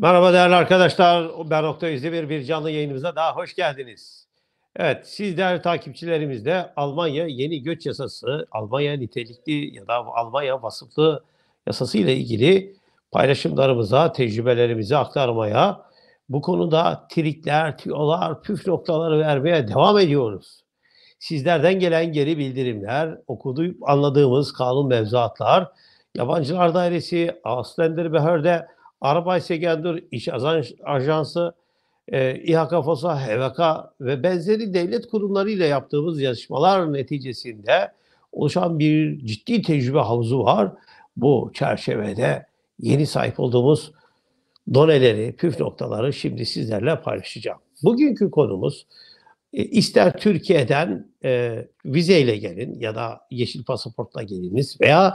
Merhaba değerli arkadaşlar. Ben Nokta bir, bir canlı yayınımıza daha hoş geldiniz. Evet siz değerli takipçilerimiz de Almanya yeni göç yasası, Almanya nitelikli ya da Almanya vasıflı yasası ile ilgili paylaşımlarımıza, tecrübelerimizi aktarmaya, bu konuda trikler, tüyolar, püf noktaları vermeye devam ediyoruz. Sizlerden gelen geri bildirimler, okuduyup anladığımız kanun mevzuatlar, Yabancılar Dairesi, Ausländerbehörde Arabay Segadur İş Ajansı, e, İHK FOSA, HVK ve benzeri devlet kurumlarıyla yaptığımız yarışmalar neticesinde oluşan bir ciddi tecrübe havuzu var. Bu çerçevede yeni sahip olduğumuz doneleri, püf noktaları şimdi sizlerle paylaşacağım. Bugünkü konumuz e, ister Türkiye'den e, vizeyle gelin ya da yeşil pasaportla geliniz veya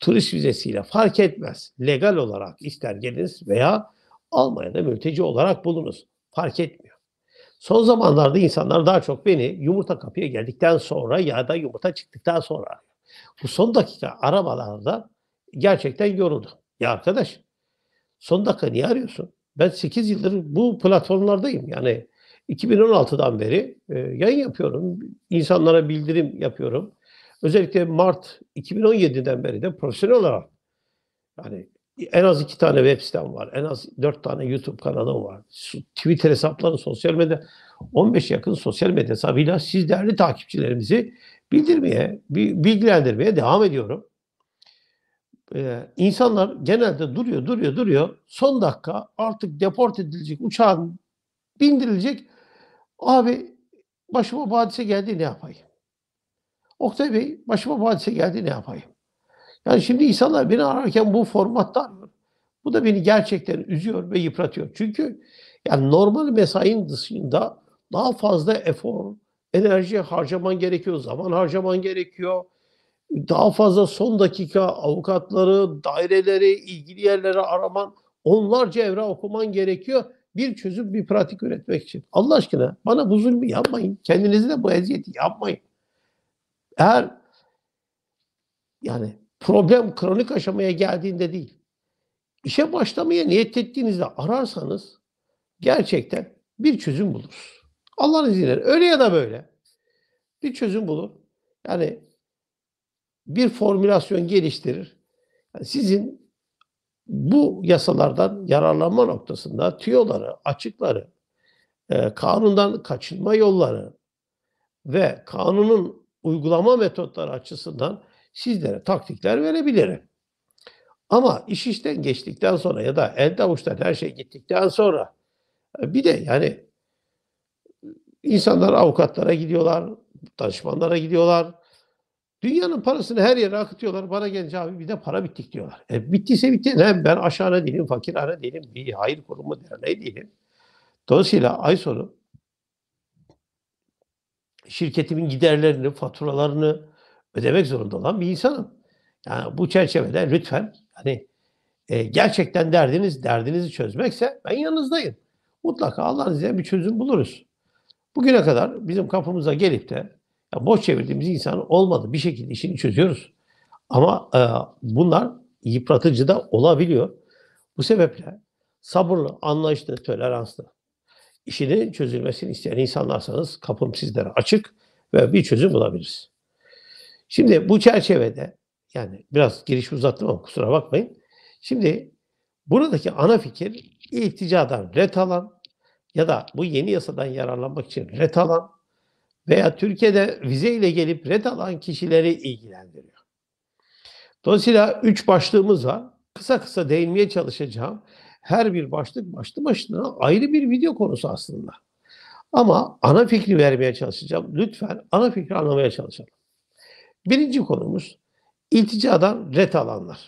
turist vizesiyle fark etmez. Legal olarak ister geliniz veya Almanya'da mülteci olarak bulunuz. Fark etmiyor. Son zamanlarda insanlar daha çok beni yumurta kapıya geldikten sonra ya da yumurta çıktıktan sonra Bu son dakika arabalarda gerçekten yoruldu. Ya arkadaş son dakika niye arıyorsun? Ben 8 yıldır bu platformlardayım. Yani 2016'dan beri e, yayın yapıyorum. İnsanlara bildirim yapıyorum. Özellikle Mart 2017'den beri de profesyonel olarak yani en az iki tane web sitem var. En az dört tane YouTube kanalım var. Twitter hesapları, sosyal medya 15 yakın sosyal medya hesabıyla siz değerli takipçilerimizi bildirmeye, bilgilendirmeye devam ediyorum. Ee, insanlar genelde duruyor, duruyor, duruyor. Son dakika artık deport edilecek, uçağın bindirilecek. Abi başıma bu hadise geldi ne yapayım? Oktay Bey başıma bu hadise geldi ne yapayım? Yani şimdi insanlar beni ararken bu formatta arıyor. Bu da beni gerçekten üzüyor ve yıpratıyor. Çünkü yani normal mesain dışında daha fazla efor, enerji harcaman gerekiyor, zaman harcaman gerekiyor. Daha fazla son dakika avukatları, daireleri, ilgili yerleri araman, onlarca evra okuman gerekiyor. Bir çözüm, bir pratik üretmek için. Allah aşkına bana bu zulmü yapmayın. Kendinize de bu eziyeti yapmayın. Eğer yani problem kronik aşamaya geldiğinde değil, işe başlamaya niyet ettiğinizde ararsanız gerçekten bir çözüm buluruz. Allah'ın izniyle öyle ya da böyle bir çözüm bulur. Yani bir formülasyon geliştirir. Yani sizin bu yasalardan yararlanma noktasında tüyoları, açıkları, e, kanundan kaçınma yolları ve kanunun uygulama metotları açısından sizlere taktikler verebilirim. Ama iş işten geçtikten sonra ya da elde avuçtan her şey gittikten sonra e, bir de yani e, insanlar avukatlara gidiyorlar, danışmanlara gidiyorlar. Dünyanın parasını her yere akıtıyorlar. Bana gelince abi bir de para bittik diyorlar. E, bittiyse bitti. Hem ben aşağına değilim, fakirhane değilim, bir hayır kurumu derneği değilim. Dolayısıyla ay sonu şirketimin giderlerini, faturalarını ödemek zorunda olan bir insanım. Yani bu çerçevede lütfen hani e, gerçekten derdiniz derdinizi çözmekse ben yanınızdayım. Mutlaka Allah'ın izniyle bir çözüm buluruz. Bugüne kadar bizim kapımıza gelip de ya boş çevirdiğimiz insan olmadı. Bir şekilde işini çözüyoruz. Ama e, bunlar yıpratıcı da olabiliyor. Bu sebeple sabırlı, anlayışlı, toleranslı işinin çözülmesini isteyen insanlarsanız kapım sizlere açık ve bir çözüm bulabiliriz. Şimdi bu çerçevede yani biraz giriş uzattım ama kusura bakmayın. Şimdi buradaki ana fikir ilticadan ret alan ya da bu yeni yasadan yararlanmak için ret alan veya Türkiye'de vize ile gelip ret alan kişileri ilgilendiriyor. Dolayısıyla üç başlığımız var. Kısa kısa değinmeye çalışacağım her bir başlık başlı başına ayrı bir video konusu aslında. Ama ana fikri vermeye çalışacağım. Lütfen ana fikri anlamaya çalışalım. Birinci konumuz ilticadan ret alanlar.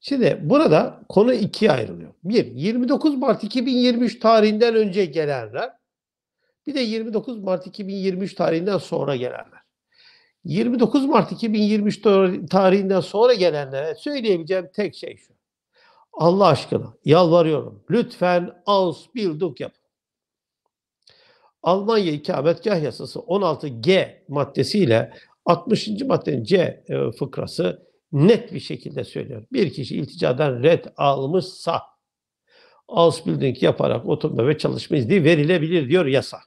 Şimdi burada konu ikiye ayrılıyor. Bir, 29 Mart 2023 tarihinden önce gelenler. Bir de 29 Mart 2023 tarihinden sonra gelenler. 29 Mart 2023 tarihinden sonra gelenlere söyleyebileceğim tek şey şu. Allah aşkına yalvarıyorum. Lütfen Ausbildung yap. Almanya İkametgah Yasası 16G maddesiyle 60. maddenin C e, fıkrası net bir şekilde söylüyor. Bir kişi ilticadan red almışsa Ausbildung yaparak oturma ve çalışma izni verilebilir diyor yasa.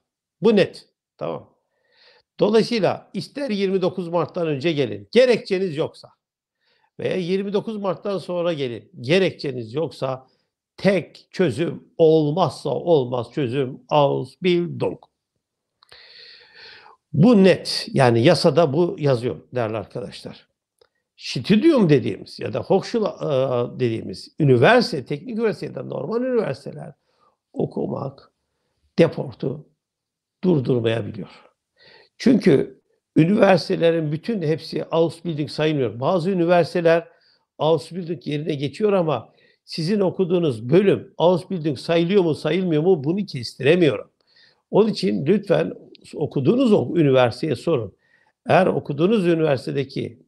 Bu net. Tamam. Dolayısıyla ister 29 Mart'tan önce gelin. Gerekçeniz yoksa veya 29 Mart'tan sonra gelin. Gerekçeniz yoksa tek çözüm olmazsa olmaz çözüm Ausbildung. Bu net. Yani yasada bu yazıyor değerli arkadaşlar. Stüdyum dediğimiz ya da Hochschule e, dediğimiz üniversite, teknik üniversite ya da normal üniversiteler okumak deportu durdurmayabiliyor. Çünkü Üniversitelerin bütün hepsi Ausbildung sayılmıyor. Bazı üniversiteler Ausbildung yerine geçiyor ama sizin okuduğunuz bölüm Ausbildung sayılıyor mu sayılmıyor mu bunu kestiremiyorum. Onun için lütfen okuduğunuz o üniversiteye sorun. Eğer okuduğunuz üniversitedeki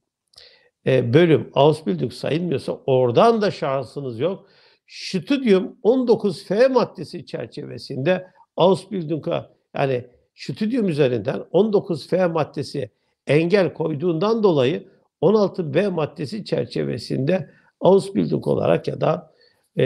e, bölüm Ausbildung sayılmıyorsa oradan da şansınız yok. Stüdyum 19F maddesi çerçevesinde Ausbildung'a yani stüdyum üzerinden 19F maddesi engel koyduğundan dolayı 16B maddesi çerçevesinde Ausbildung olarak ya da e,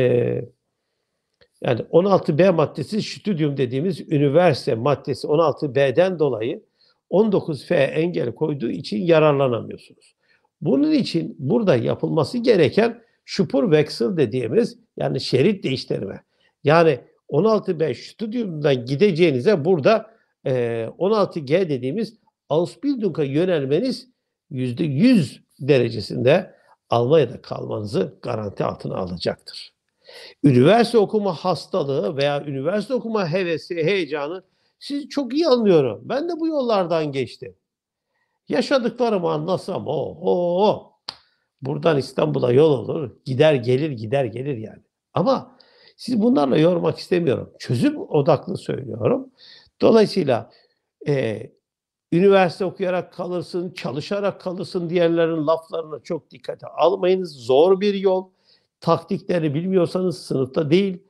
yani 16B maddesi stüdyum dediğimiz üniversite maddesi 16B'den dolayı 19F engel koyduğu için yararlanamıyorsunuz. Bunun için burada yapılması gereken şupur Spurwechsel dediğimiz yani şerit değiştirme. Yani 16B stüdyumdan gideceğinize burada 16G dediğimiz Ausbildung'a yönelmeniz %100 derecesinde Almanya'da kalmanızı garanti altına alacaktır. Üniversite okuma hastalığı veya üniversite okuma hevesi, heyecanı sizi çok iyi anlıyorum. Ben de bu yollardan geçtim. Yaşadıklarımı anlasam o o o. Buradan İstanbul'a yol olur. Gider gelir gider gelir yani. Ama siz bunlarla yormak istemiyorum. Çözüm odaklı söylüyorum. Dolayısıyla e, üniversite okuyarak kalırsın, çalışarak kalırsın diğerlerin laflarına çok dikkate almayınız. Zor bir yol. Taktikleri bilmiyorsanız sınıfta değil,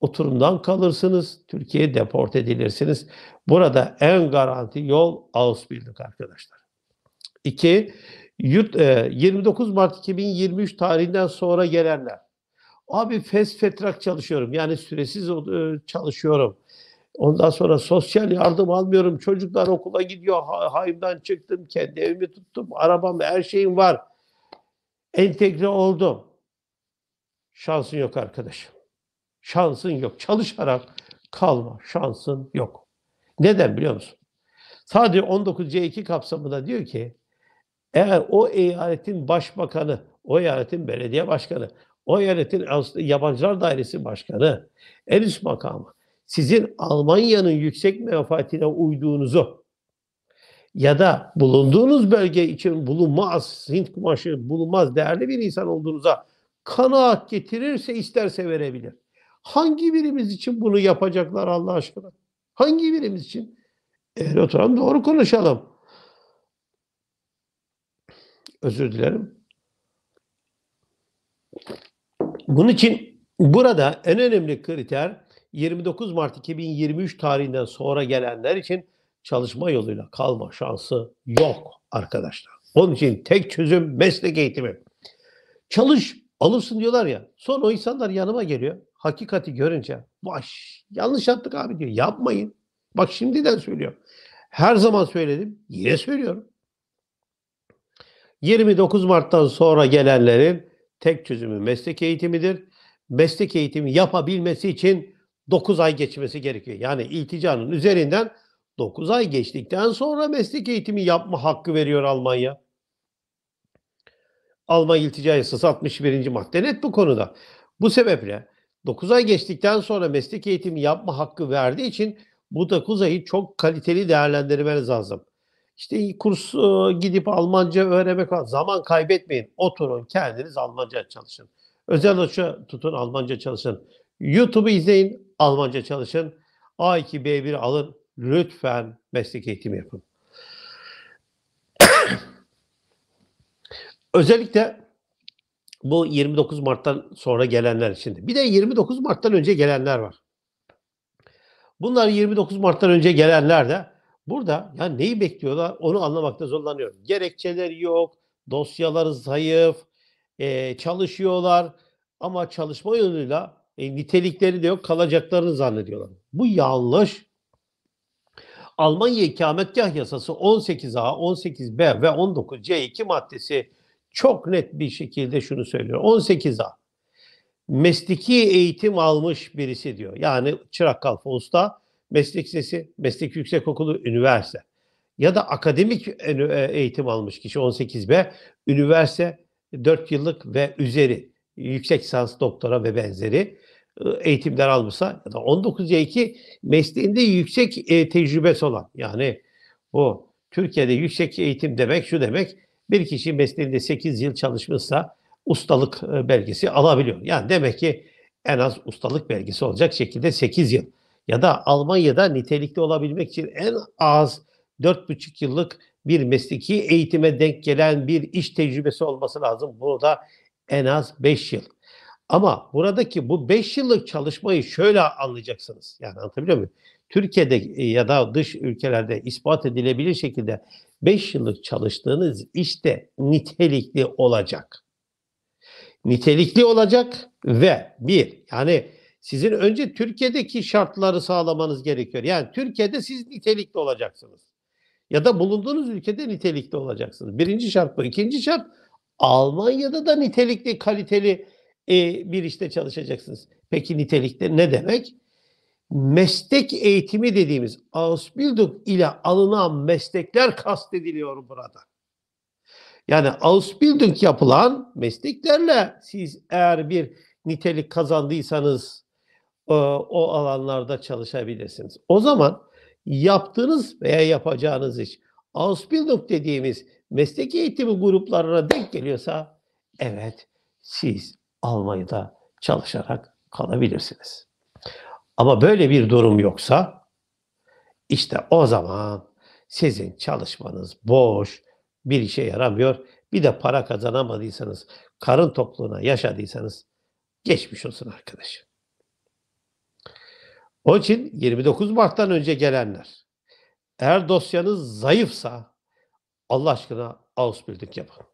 oturumdan kalırsınız, Türkiye'ye deport edilirsiniz. Burada en garanti yol Ausbildung arkadaşlar. 2. 29 e, Mart 2023 tarihinden sonra gelenler. Abi fes fetrak çalışıyorum. Yani süresiz e, çalışıyorum. Ondan sonra sosyal yardım almıyorum. Çocuklar okula gidiyor. Hayımdan çıktım. Kendi evimi tuttum. Arabam, her şeyim var. Entegre oldum. Şansın yok arkadaşım. Şansın yok. Çalışarak kalma. Şansın yok. Neden biliyor musun? Sadece 19C2 kapsamında diyor ki eğer o eyaletin başbakanı, o eyaletin belediye başkanı, o eyaletin yabancılar dairesi başkanı, en üst makamı sizin Almanya'nın yüksek menfaatine uyduğunuzu ya da bulunduğunuz bölge için bulunmaz, Hint kumaşı bulunmaz değerli bir insan olduğunuza kanaat getirirse isterse verebilir. Hangi birimiz için bunu yapacaklar Allah aşkına? Hangi birimiz için? Eğer oturalım doğru konuşalım. Özür dilerim. Bunun için burada en önemli kriter 29 Mart 2023 tarihinden sonra gelenler için çalışma yoluyla kalma şansı yok arkadaşlar. Onun için tek çözüm meslek eğitimi. Çalış alırsın diyorlar ya. Son o insanlar yanıma geliyor. Hakikati görünce baş yanlış yaptık abi diyor. Yapmayın. Bak şimdiden söylüyorum. Her zaman söyledim. Yine söylüyorum. 29 Mart'tan sonra gelenlerin tek çözümü meslek eğitimidir. Meslek eğitimi yapabilmesi için 9 ay geçmesi gerekiyor. Yani ilticanın üzerinden 9 ay geçtikten sonra meslek eğitimi yapma hakkı veriyor Almanya. Almanya İltica Yasası 61. madde net bu konuda. Bu sebeple 9 ay geçtikten sonra meslek eğitimi yapma hakkı verdiği için bu 9 ayı çok kaliteli değerlendirmeniz lazım. İşte kurs e, gidip Almanca öğrenmek var. Zaman kaybetmeyin. Oturun kendiniz Almanca çalışın. Özel hoca tutun Almanca çalışın. YouTube'u izleyin. Almanca çalışın. A2, B1 alın. Lütfen meslek eğitimi yapın. Özellikle bu 29 Mart'tan sonra gelenler için. Bir de 29 Mart'tan önce gelenler var. Bunlar 29 Mart'tan önce gelenler de burada ya neyi bekliyorlar onu anlamakta zorlanıyor. Gerekçeler yok, dosyaları zayıf, e, çalışıyorlar ama çalışma yoluyla e, nitelikleri de yok kalacaklarını zannediyorlar. Bu yanlış. Almanya ikametgah yasası 18A, 18B ve 19C2 maddesi çok net bir şekilde şunu söylüyor. 18A mesleki eğitim almış birisi diyor. Yani çırak kalfa usta, meslek lisesi, meslek yüksekokulu, üniversite. Ya da akademik e, eğitim almış kişi 18B, üniversite 4 yıllık ve üzeri, yüksek lisans doktora ve benzeri eğitimler almışsa ya da 19Y2 mesleğinde yüksek e, tecrübesi olan yani bu Türkiye'de yüksek eğitim demek şu demek bir kişi mesleğinde 8 yıl çalışmışsa ustalık e, belgesi alabiliyor. Yani demek ki en az ustalık belgesi olacak şekilde 8 yıl ya da Almanya'da nitelikli olabilmek için en az 4,5 yıllık bir mesleki eğitime denk gelen bir iş tecrübesi olması lazım. Bu da en az 5 yıl. Ama buradaki bu 5 yıllık çalışmayı şöyle anlayacaksınız. Yani anlatabiliyor muyum? Türkiye'de e, ya da dış ülkelerde ispat edilebilir şekilde 5 yıllık çalıştığınız işte nitelikli olacak. Nitelikli olacak ve bir yani sizin önce Türkiye'deki şartları sağlamanız gerekiyor. Yani Türkiye'de siz nitelikli olacaksınız. Ya da bulunduğunuz ülkede nitelikli olacaksınız. Birinci şart bu. İkinci şart Almanya'da da nitelikli, kaliteli e, bir işte çalışacaksınız. Peki nitelikte ne demek? Meslek eğitimi dediğimiz Ausbildung ile alınan meslekler kastediliyor burada. Yani Ausbildung yapılan mesleklerle siz eğer bir nitelik kazandıysanız e, o alanlarda çalışabilirsiniz. O zaman yaptığınız veya yapacağınız iş Ausbildung dediğimiz meslek eğitimi gruplarına denk geliyorsa evet siz almayı da çalışarak kalabilirsiniz. Ama böyle bir durum yoksa işte o zaman sizin çalışmanız boş, bir işe yaramıyor. Bir de para kazanamadıysanız, karın tokluğuna yaşadıysanız geçmiş olsun arkadaşım. Onun için 29 Mart'tan önce gelenler eğer dosyanız zayıfsa Allah aşkına Ağustos bildik yapın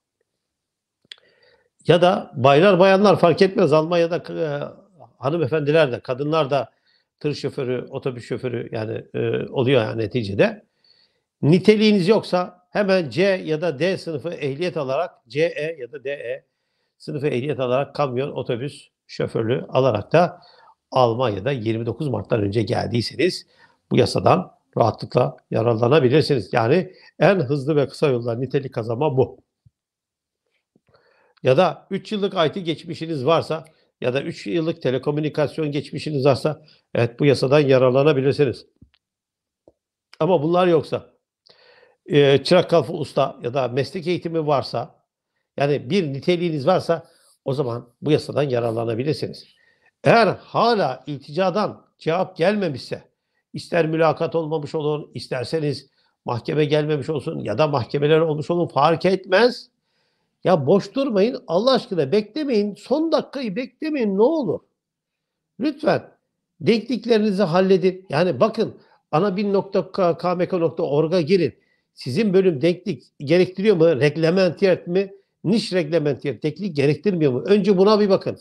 ya da baylar bayanlar fark etmez Almanya'da e, hanımefendiler de kadınlar da tır şoförü, otobüs şoförü yani e, oluyor yani neticede. Niteliğiniz yoksa hemen C ya da D sınıfı ehliyet alarak CE ya da DE sınıfı ehliyet alarak kamyon, otobüs şoförlüğü alarak da Almanya'da 29 Mart'tan önce geldiyseniz bu yasadan rahatlıkla yararlanabilirsiniz. Yani en hızlı ve kısa yollar nitelik kazanma bu ya da 3 yıllık IT geçmişiniz varsa ya da 3 yıllık telekomünikasyon geçmişiniz varsa evet bu yasadan yararlanabilirsiniz. Ama bunlar yoksa e, çırak kalfa usta ya da meslek eğitimi varsa yani bir niteliğiniz varsa o zaman bu yasadan yararlanabilirsiniz. Eğer hala ilticadan cevap gelmemişse ister mülakat olmamış olun isterseniz mahkeme gelmemiş olsun ya da mahkemeler olmuş olun fark etmez. Ya boş durmayın. Allah aşkına beklemeyin. Son dakikayı beklemeyin ne olur. Lütfen denkliklerinizi halledin. Yani bakın anabin.kmk.org'a girin. Sizin bölüm denklik gerektiriyor mu? Reglementiyer mi? Niş reglementiyer denklik gerektirmiyor mu? Önce buna bir bakın.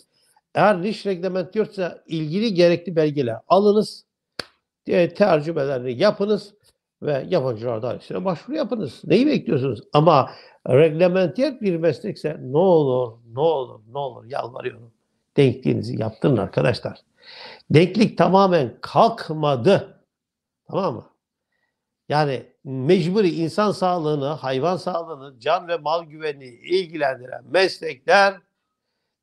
Eğer niş reglementiyerse ilgili gerekli belgeler alınız. Tercümelerini yapınız ve yabancı ardanesine başvuru yapınız. Neyi bekliyorsunuz? Ama reglementiyer bir meslekse ne olur, ne olur, ne olur yalvarıyorum. Denkliğinizi yaptırın arkadaşlar. Denklik tamamen kalkmadı. Tamam mı? Yani mecburi insan sağlığını, hayvan sağlığını, can ve mal güvenliği ilgilendiren meslekler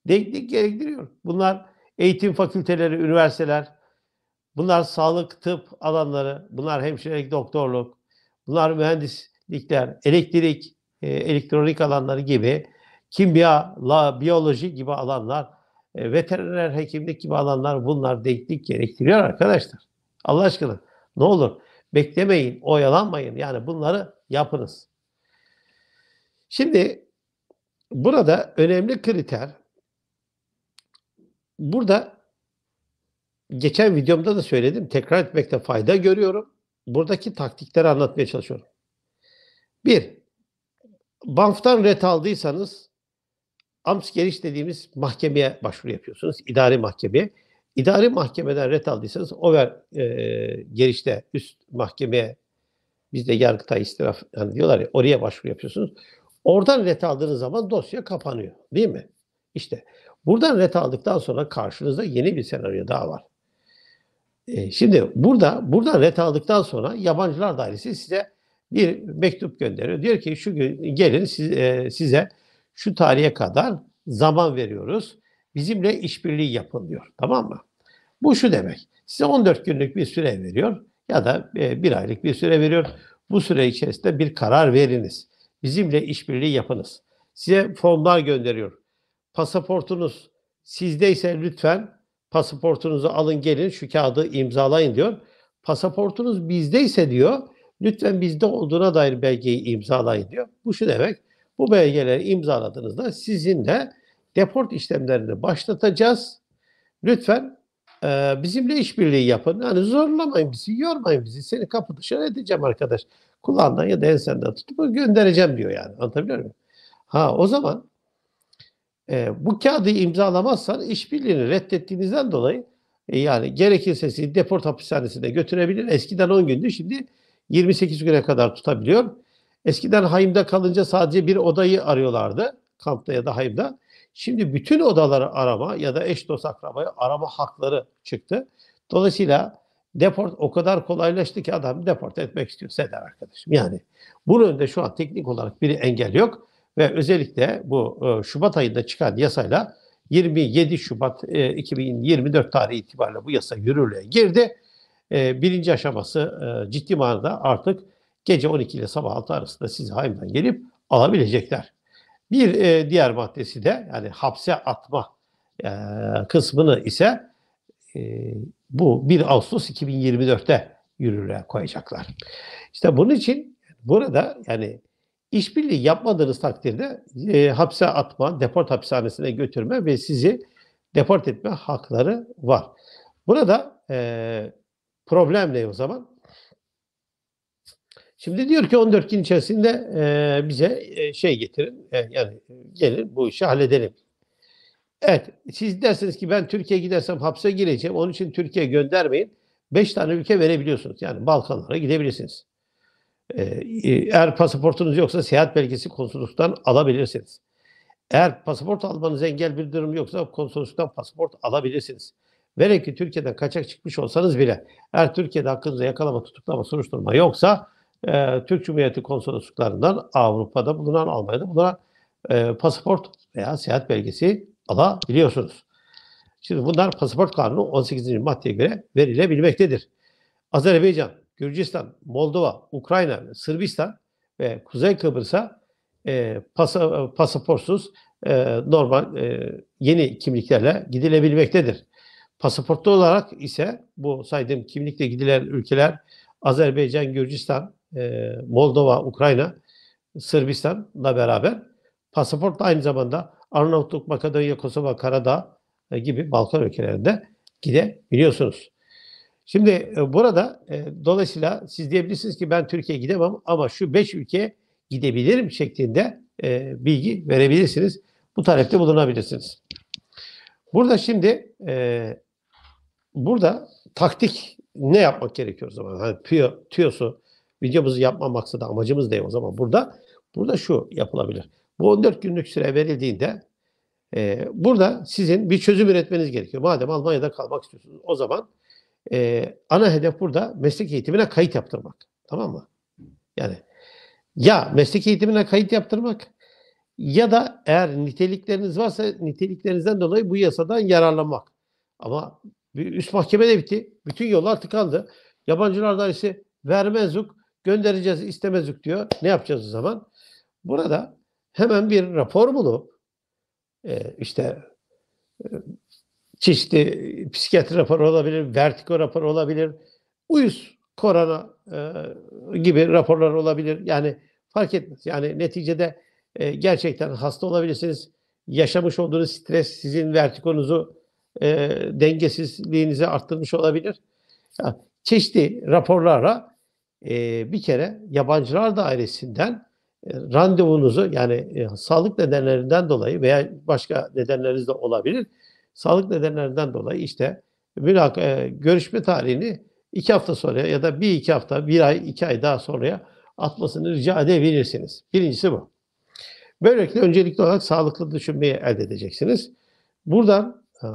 denklik gerektiriyor. Bunlar eğitim fakülteleri, üniversiteler, bunlar sağlık, tıp alanları, bunlar hemşirelik, doktorluk, bunlar mühendislikler, elektrik, e, elektronik alanları gibi, kimya, la, biyoloji gibi alanlar, e, veteriner hekimlik gibi alanlar bunlar denklik gerektiriyor arkadaşlar. Allah aşkına ne olur beklemeyin, oyalanmayın. Yani bunları yapınız. Şimdi burada önemli kriter burada geçen videomda da söyledim. Tekrar etmekte fayda görüyorum. Buradaki taktikleri anlatmaya çalışıyorum. Bir, Banftan ret aldıysanız Amsgeriş dediğimiz mahkemeye başvuru yapıyorsunuz. İdari mahkemeye. İdari mahkemeden ret aldıysanız over e, gerişte üst mahkemeye bizde yargıta istiraf yani diyorlar ya oraya başvuru yapıyorsunuz. Oradan ret aldığınız zaman dosya kapanıyor. Değil mi? İşte buradan ret aldıktan sonra karşınızda yeni bir senaryo daha var. E, şimdi burada buradan ret aldıktan sonra yabancılar dairesi size bir mektup gönderiyor. Diyor ki şu gün gelin siz, e, size şu tarihe kadar zaman veriyoruz. Bizimle işbirliği yapın diyor. Tamam mı? Bu şu demek. Size 14 günlük bir süre veriyor ya da e, bir aylık bir süre veriyor. Bu süre içerisinde bir karar veriniz. Bizimle işbirliği yapınız. Size fonlar gönderiyor. Pasaportunuz sizdeyse lütfen pasaportunuzu alın gelin şu kağıdı imzalayın diyor. Pasaportunuz bizdeyse diyor lütfen bizde olduğuna dair belgeyi imzalayın diyor. Bu şu demek, bu belgeleri imzaladığınızda sizinle deport işlemlerini başlatacağız. Lütfen e, bizimle işbirliği yapın. Yani zorlamayın bizi, yormayın bizi. Seni kapı dışarı edeceğim arkadaş. Kulağından ya da ensenden tutup göndereceğim diyor yani. Anlatabiliyor muyum? Ha o zaman e, bu kağıdı imzalamazsan işbirliğini reddettiğinizden dolayı e, yani gerekirse sizi deport hapishanesine götürebilir. Eskiden 10 gündü şimdi 28 güne kadar tutabiliyor. Eskiden hayımda kalınca sadece bir odayı arıyorlardı. Kampta ya da hayımda. Şimdi bütün odaları arama ya da eş dost akrabayı arama hakları çıktı. Dolayısıyla deport o kadar kolaylaştı ki adam deport etmek istiyor eder arkadaşım. Yani bunun önünde şu an teknik olarak bir engel yok ve özellikle bu e, Şubat ayında çıkan yasayla 27 Şubat 2024 e, tarihi itibariyle bu yasa yürürlüğe girdi. E, birinci aşaması e, ciddi manada artık gece 12 ile sabah 6 arasında sizi hayımdan gelip alabilecekler. Bir e, diğer maddesi de yani hapse atma e, kısmını ise e, bu 1 Ağustos 2024'te yürürlüğe koyacaklar. İşte bunun için burada yani işbirliği yapmadığınız takdirde e, hapse atma, deport hapishanesine götürme ve sizi deport etme hakları var. Burada e, Problem ne o zaman? Şimdi diyor ki 14 gün içerisinde e, bize e, şey getirin e, yani gelin bu işi halledelim. Evet siz dersiniz ki ben Türkiye'ye gidersem hapse gireceğim onun için Türkiye göndermeyin. 5 tane ülke verebiliyorsunuz yani Balkanlara gidebilirsiniz. E, e, eğer pasaportunuz yoksa seyahat belgesi konsolosluktan alabilirsiniz. Eğer pasaport almanız engel bir durum yoksa konsolosluktan pasaport alabilirsiniz. Velev ki Türkiye'den kaçak çıkmış olsanız bile eğer Türkiye'de hakkınızda yakalama, tutuklama, soruşturma yoksa e, Türk Cumhuriyeti konsolosluklarından Avrupa'da bulunan, Almanya'da bulunan e, pasaport veya seyahat belgesi alabiliyorsunuz. Şimdi bunlar pasaport kanunu 18. maddeye göre verilebilmektedir. Azerbaycan, Gürcistan, Moldova, Ukrayna, Sırbistan ve Kuzey Kıbrıs'a e, pasa, e, pasaportsuz e, normal e, yeni kimliklerle gidilebilmektedir. Pasaportlu olarak ise bu saydığım kimlikle gidilen ülkeler Azerbaycan, Gürcistan, e, Moldova, Ukrayna, Sırbistan'la beraber pasaportla aynı zamanda Arnavutluk, Makedonya, Kosova, Karadağ e, gibi Balkan ülkelerinde gidebiliyorsunuz. Şimdi e, burada e, dolayısıyla siz diyebilirsiniz ki ben Türkiye gidemem ama şu 5 ülkeye gidebilirim şeklinde e, bilgi verebilirsiniz. Bu talepte bulunabilirsiniz. Burada şimdi e, Burada taktik ne yapmak gerekiyor o zaman? Hani tüyo, tüyosu videomuzu yapma maksadı amacımız değil o zaman. Burada burada şu yapılabilir. Bu 14 günlük süre verildiğinde e, burada sizin bir çözüm üretmeniz gerekiyor. Madem Almanya'da kalmak istiyorsunuz o zaman e, ana hedef burada meslek eğitimine kayıt yaptırmak. Tamam mı? Yani ya meslek eğitimine kayıt yaptırmak ya da eğer nitelikleriniz varsa niteliklerinizden dolayı bu yasadan yararlanmak. Ama Üst mahkeme de bitti. Bütün yollar tıkandı. Yabancılar ise vermezuk, göndereceğiz istemezuk diyor. Ne yapacağız o zaman? Burada hemen bir rapor bulup e, işte e, çeşitli psikiyatri raporu olabilir, vertigo raporu olabilir, uyuz korona e, gibi raporlar olabilir. Yani fark etmez. Yani neticede e, gerçekten hasta olabilirsiniz. Yaşamış olduğunuz stres sizin vertikonuzu e, dengesizliğinizi arttırmış olabilir. Ya, çeşitli raporlara e, bir kere yabancılar dairesinden e, randevunuzu yani e, sağlık nedenlerinden dolayı veya başka nedenleriniz de olabilir. Sağlık nedenlerinden dolayı işte mülak e, görüşme tarihini iki hafta sonra ya da bir iki hafta, bir ay, iki ay daha sonraya atmasını rica edebilirsiniz. Birincisi bu. Böylelikle öncelikli olarak sağlıklı düşünmeyi elde edeceksiniz. Buradan ee,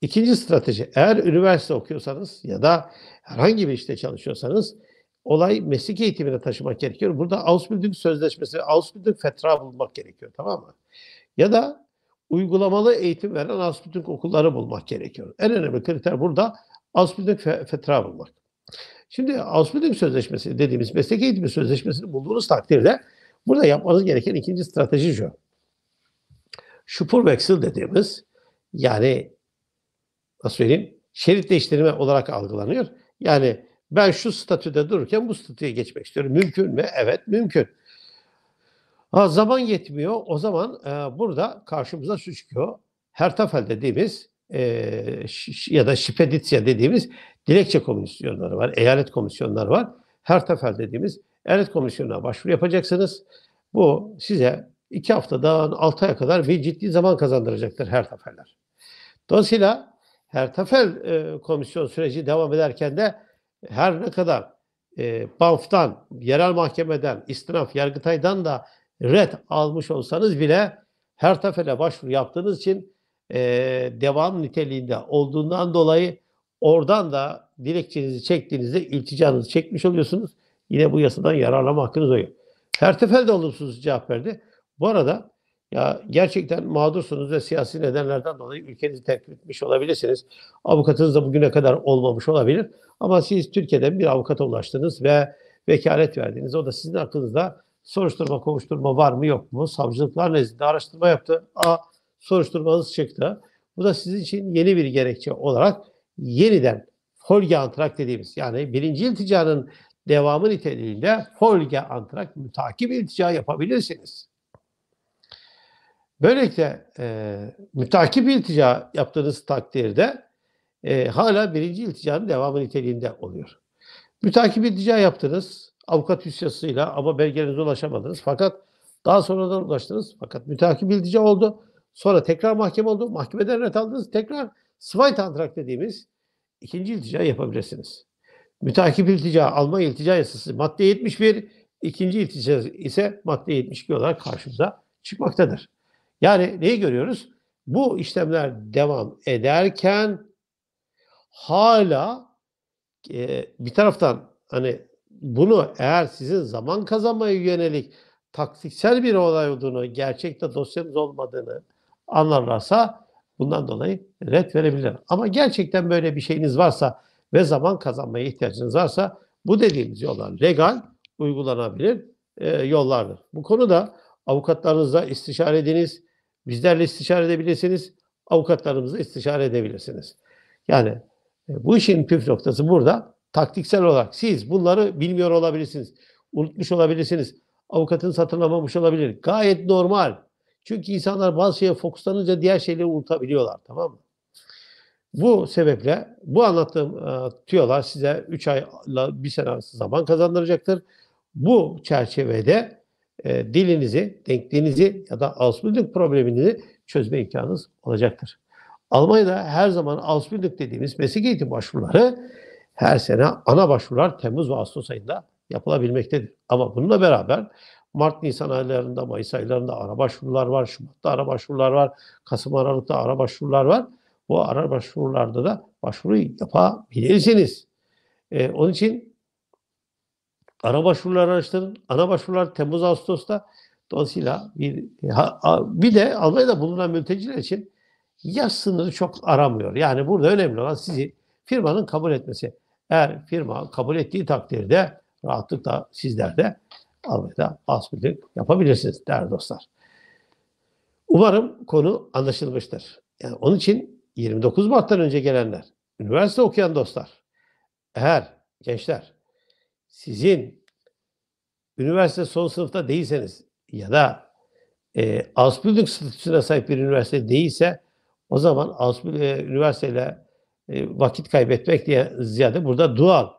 ikinci strateji, eğer üniversite okuyorsanız ya da herhangi bir işte çalışıyorsanız olay meslek eğitimine taşımak gerekiyor. Burada Ausbildung Sözleşmesi, Ausbildung Fetra bulmak gerekiyor tamam mı? Ya da uygulamalı eğitim veren Ausbildung okulları bulmak gerekiyor. En önemli kriter burada Ausbildung Fetra bulmak. Şimdi Ausbildung Sözleşmesi dediğimiz meslek eğitimi sözleşmesini bulduğunuz takdirde burada yapmanız gereken ikinci strateji şu. Şupur Spurwechsel dediğimiz yani nasıl söyleyeyim? Şerit değiştirme olarak algılanıyor. Yani ben şu statüde dururken bu statüye geçmek istiyorum. Mümkün mü? Evet mümkün. Ha, zaman yetmiyor. O zaman e, burada karşımıza şu çıkıyor. Hertafel dediğimiz e, ya da şipeditya dediğimiz dilekçe komisyonları var. Eyalet komisyonları var. Hertafel dediğimiz eyalet komisyonuna başvuru yapacaksınız. Bu size iki haftadan altı aya kadar bir ciddi zaman kazandıracaktır hertafeler. Dolayısıyla Hertafel e, komisyon süreci devam ederken de her ne kadar e, BANF'tan, yerel mahkemeden, istinaf, Yargıtay'dan da red almış olsanız bile her Hertafel'e başvuru yaptığınız için e, devam niteliğinde olduğundan dolayı oradan da dilekçenizi çektiğinizde ilticanızı çekmiş oluyorsunuz. Yine bu yasadan yararlanma hakkınız oluyor. Her de olumsuz cevap verdi. Bu arada ya gerçekten mağdursunuz ve siyasi nedenlerden dolayı ülkenizi terk etmiş olabilirsiniz. Avukatınız da bugüne kadar olmamış olabilir. Ama siz Türkiye'den bir avukata ulaştınız ve vekalet verdiniz. O da sizin aklınızda soruşturma, kovuşturma var mı yok mu? Savcılıklar nezdinde araştırma yaptı. A, soruşturmanız çıktı. Bu da sizin için yeni bir gerekçe olarak yeniden folge antrak dediğimiz yani birinci ilticanın devamı niteliğinde folge antrak mütakip iltica yapabilirsiniz. Böylelikle e, mütakip iltica yaptığınız takdirde e, hala birinci ilticanın devamı niteliğinde oluyor. Mütakip iltica yaptınız avukat hüsyasıyla ama belgelerinize ulaşamadınız. Fakat daha sonradan ulaştınız. Fakat mütakip iltica oldu. Sonra tekrar mahkeme oldu. Mahkemeden ret aldınız. Tekrar svay tantrak dediğimiz ikinci iltica yapabilirsiniz. Mütakip iltica, alma iltica yasası madde 71, ikinci iltica ise madde 72 olarak karşımıza çıkmaktadır. Yani neyi görüyoruz? Bu işlemler devam ederken hala e, bir taraftan hani bunu eğer sizin zaman kazanmaya yönelik taktiksel bir olay olduğunu, gerçekte dosyanız olmadığını anlarlarsa bundan dolayı red verebilir. Ama gerçekten böyle bir şeyiniz varsa ve zaman kazanmaya ihtiyacınız varsa bu dediğimiz yollar legal uygulanabilir e, yollardır. Bu konuda avukatlarınızla istişare ediniz. Bizlerle istişare edebilirsiniz. Avukatlarımızı istişare edebilirsiniz. Yani e, bu işin püf noktası burada. Taktiksel olarak siz bunları bilmiyor olabilirsiniz. Unutmuş olabilirsiniz. Avukatın satın almamış olabilir. Gayet normal. Çünkü insanlar bazı şeye fokuslanınca diğer şeyleri unutabiliyorlar. Tamam mı? Bu sebeple bu anlattığım e, tüyolar size 3 ayla 1 sene arası zaman kazandıracaktır. Bu çerçevede e, dilinizi, denkliğinizi ya da Ausbildung probleminizi çözme imkanınız olacaktır. Almanya'da her zaman Ausbildung dediğimiz meslek eğitim başvuruları her sene ana başvurular Temmuz ve Ağustos ayında yapılabilmektedir. Ama bununla beraber Mart, Nisan aylarında, Mayıs aylarında ara başvurular var, Şubat'ta ara başvurular var, Kasım, Aralık'ta ara başvurular var. Bu ara başvurularda da başvuru yapabilirsiniz. Ee, onun için Ara başvuruları araştırın. Ana başvurular Temmuz Ağustos'ta. Dolayısıyla bir bir de Almanya'da bulunan mülteciler için yaş sınırı çok aramıyor. Yani burada önemli olan sizi firmanın kabul etmesi. Eğer firma kabul ettiği takdirde rahatlıkla sizler de Almanya'da asbirlik yapabilirsiniz değerli dostlar. Umarım konu anlaşılmıştır. Yani onun için 29 Mart'tan önce gelenler, üniversite okuyan dostlar, eğer gençler sizin üniversite son sınıfta değilseniz ya da e, Ausbildung statüsüne sahip bir üniversite değilse o zaman Ausbild e, üniversiteyle e, vakit kaybetmek diye ziyade burada dual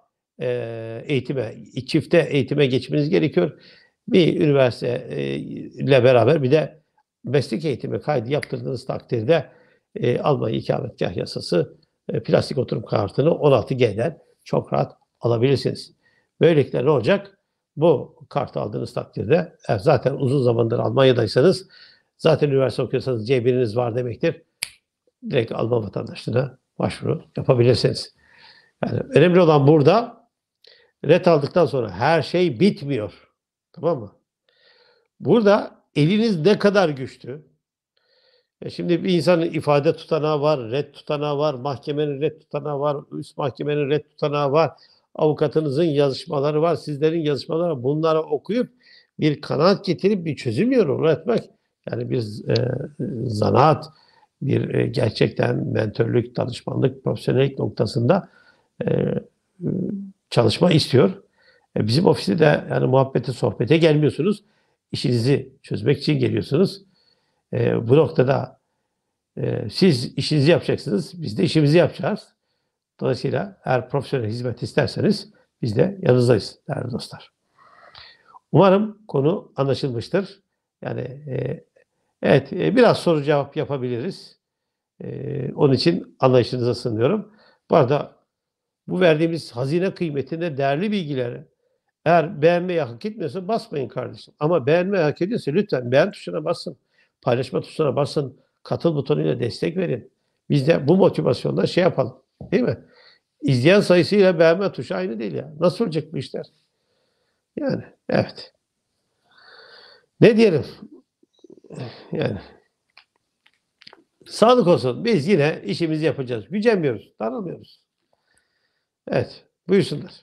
e, eğitime, çifte eğitime geçmeniz gerekiyor. Bir üniversite e, ile beraber bir de meslek eğitimi kaydı yaptırdığınız takdirde e, Almanya ikametgah yasası e, plastik oturum kartını 16G'den çok rahat alabilirsiniz. Böylelikle ne olacak? Bu kartı aldığınız takdirde e, zaten uzun zamandır Almanya'daysanız zaten üniversite okuyorsanız C1'iniz var demektir. Direkt Alman vatandaşlığına başvuru yapabilirsiniz. Yani önemli olan burada ret aldıktan sonra her şey bitmiyor. Tamam mı? Burada eliniz ne kadar güçlü? E şimdi bir insanın ifade tutanağı var, ret tutanağı var, mahkemenin ret tutanağı var, üst mahkemenin ret tutanağı var avukatınızın yazışmaları var, sizlerin yazışmaları var. Bunları okuyup bir kanaat getirip bir çözüm yolu üretmek yani bir e, zanaat, bir e, gerçekten mentörlük, danışmanlık, profesyonellik noktasında e, çalışma istiyor. E, bizim ofiste de yani muhabbete, sohbete gelmiyorsunuz. İşinizi çözmek için geliyorsunuz. E, bu noktada e, siz işinizi yapacaksınız, biz de işimizi yapacağız. Dolayısıyla eğer profesyonel hizmet isterseniz biz de yanınızdayız değerli dostlar. Umarım konu anlaşılmıştır. Yani e, evet e, biraz soru cevap yapabiliriz. E, onun için anlayışınıza sınıyorum. Bu arada bu verdiğimiz hazine kıymetinde değerli bilgileri eğer beğenmeyi hak etmiyorsa basmayın kardeşim. Ama beğenmeyi hak ediyorsa lütfen beğen tuşuna basın. Paylaşma tuşuna basın. Katıl butonuyla destek verin. Biz de bu motivasyonla şey yapalım. Değil mi? İzleyen sayısıyla beğenme tuşu aynı değil ya. Nasıl olacak bu işler? Yani evet. Ne diyelim? Yani sağlık olsun. Biz yine işimizi yapacağız. Gücemiyoruz, tanımıyoruz. Evet. Buyursunlar.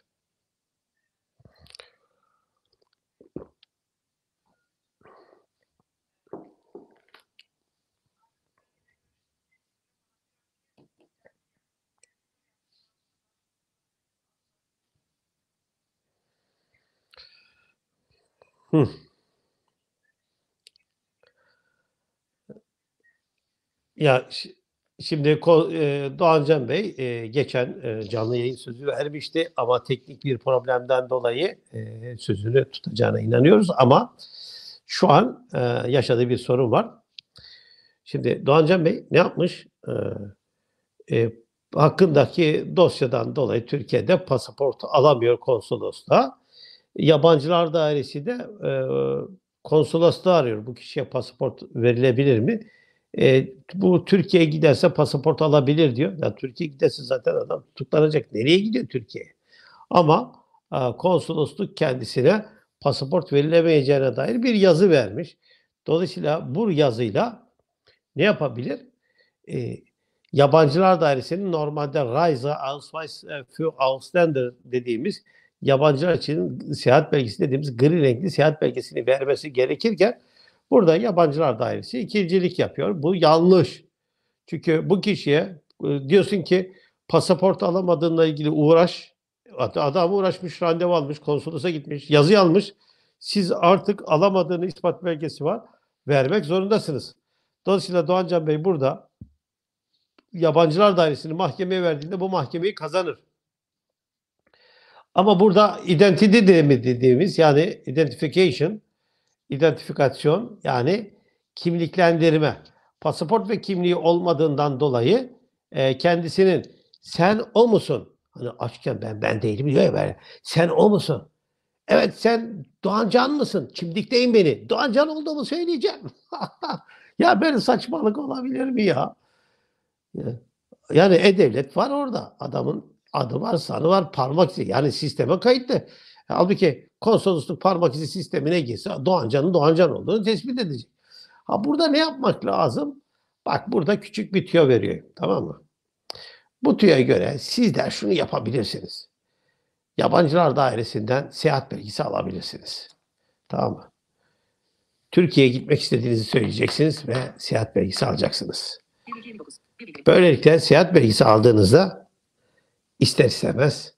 Hı. Ya şimdi ko- eee, Bey eee, geçen eee, canlı yayın sözü vermişti ama teknik bir problemden dolayı eee, sözünü tutacağına inanıyoruz ama şu an eee, yaşadığı bir sorun var. Şimdi Doğancan Bey ne yapmış? Eee, e, hakkındaki dosyadan dolayı Türkiye'de pasaportu alamıyor konsolosluğa. Yabancılar dairesi de e, konsolosluğu arıyor. Bu kişiye pasaport verilebilir mi? E, bu Türkiye'ye giderse pasaport alabilir diyor. Yani Türkiye giderse zaten adam tutuklanacak. Nereye gidiyor Türkiye? Ama e, konsolosluk kendisine pasaport verilemeyeceğine dair bir yazı vermiş. Dolayısıyla bu yazıyla ne yapabilir? E, Yabancılar Dairesi'nin normalde Reise Ausweis für Ausländer dediğimiz yabancılar için seyahat belgesi dediğimiz gri renkli seyahat belgesini vermesi gerekirken burada yabancılar dairesi ikincilik yapıyor. Bu yanlış. Çünkü bu kişiye e, diyorsun ki pasaport alamadığınla ilgili uğraş adam uğraşmış, randevu almış, konsolosa gitmiş, yazı almış. Siz artık alamadığını ispat belgesi var. Vermek zorundasınız. Dolayısıyla Doğancan Bey burada yabancılar dairesini mahkemeye verdiğinde bu mahkemeyi kazanır. Ama burada identity dediğimiz, dediğimiz yani identification, identifikasyon yani kimliklendirme. Pasaport ve kimliği olmadığından dolayı e, kendisinin sen o musun? Hani açken ben ben değilim diyor ya böyle. Sen o musun? Evet sen Doğancan mısın? Kimlikteyim beni. Doğancan olduğumu söyleyeceğim. ya böyle saçmalık olabilir mi ya? Yani e-devlet var orada. Adamın adı var, sanı var, parmak izi. Yani sisteme kayıtlı. Halbuki konsolosluk parmak izi sistemine girse Doğancan'ın Doğancan olduğunu tespit edecek. Ha burada ne yapmak lazım? Bak burada küçük bir tüyo veriyor. Tamam mı? Bu tüya göre sizler şunu yapabilirsiniz. Yabancılar dairesinden seyahat belgesi alabilirsiniz. Tamam mı? Türkiye'ye gitmek istediğinizi söyleyeceksiniz ve seyahat belgesi alacaksınız. Böylelikle seyahat belgesi aldığınızda ister istemez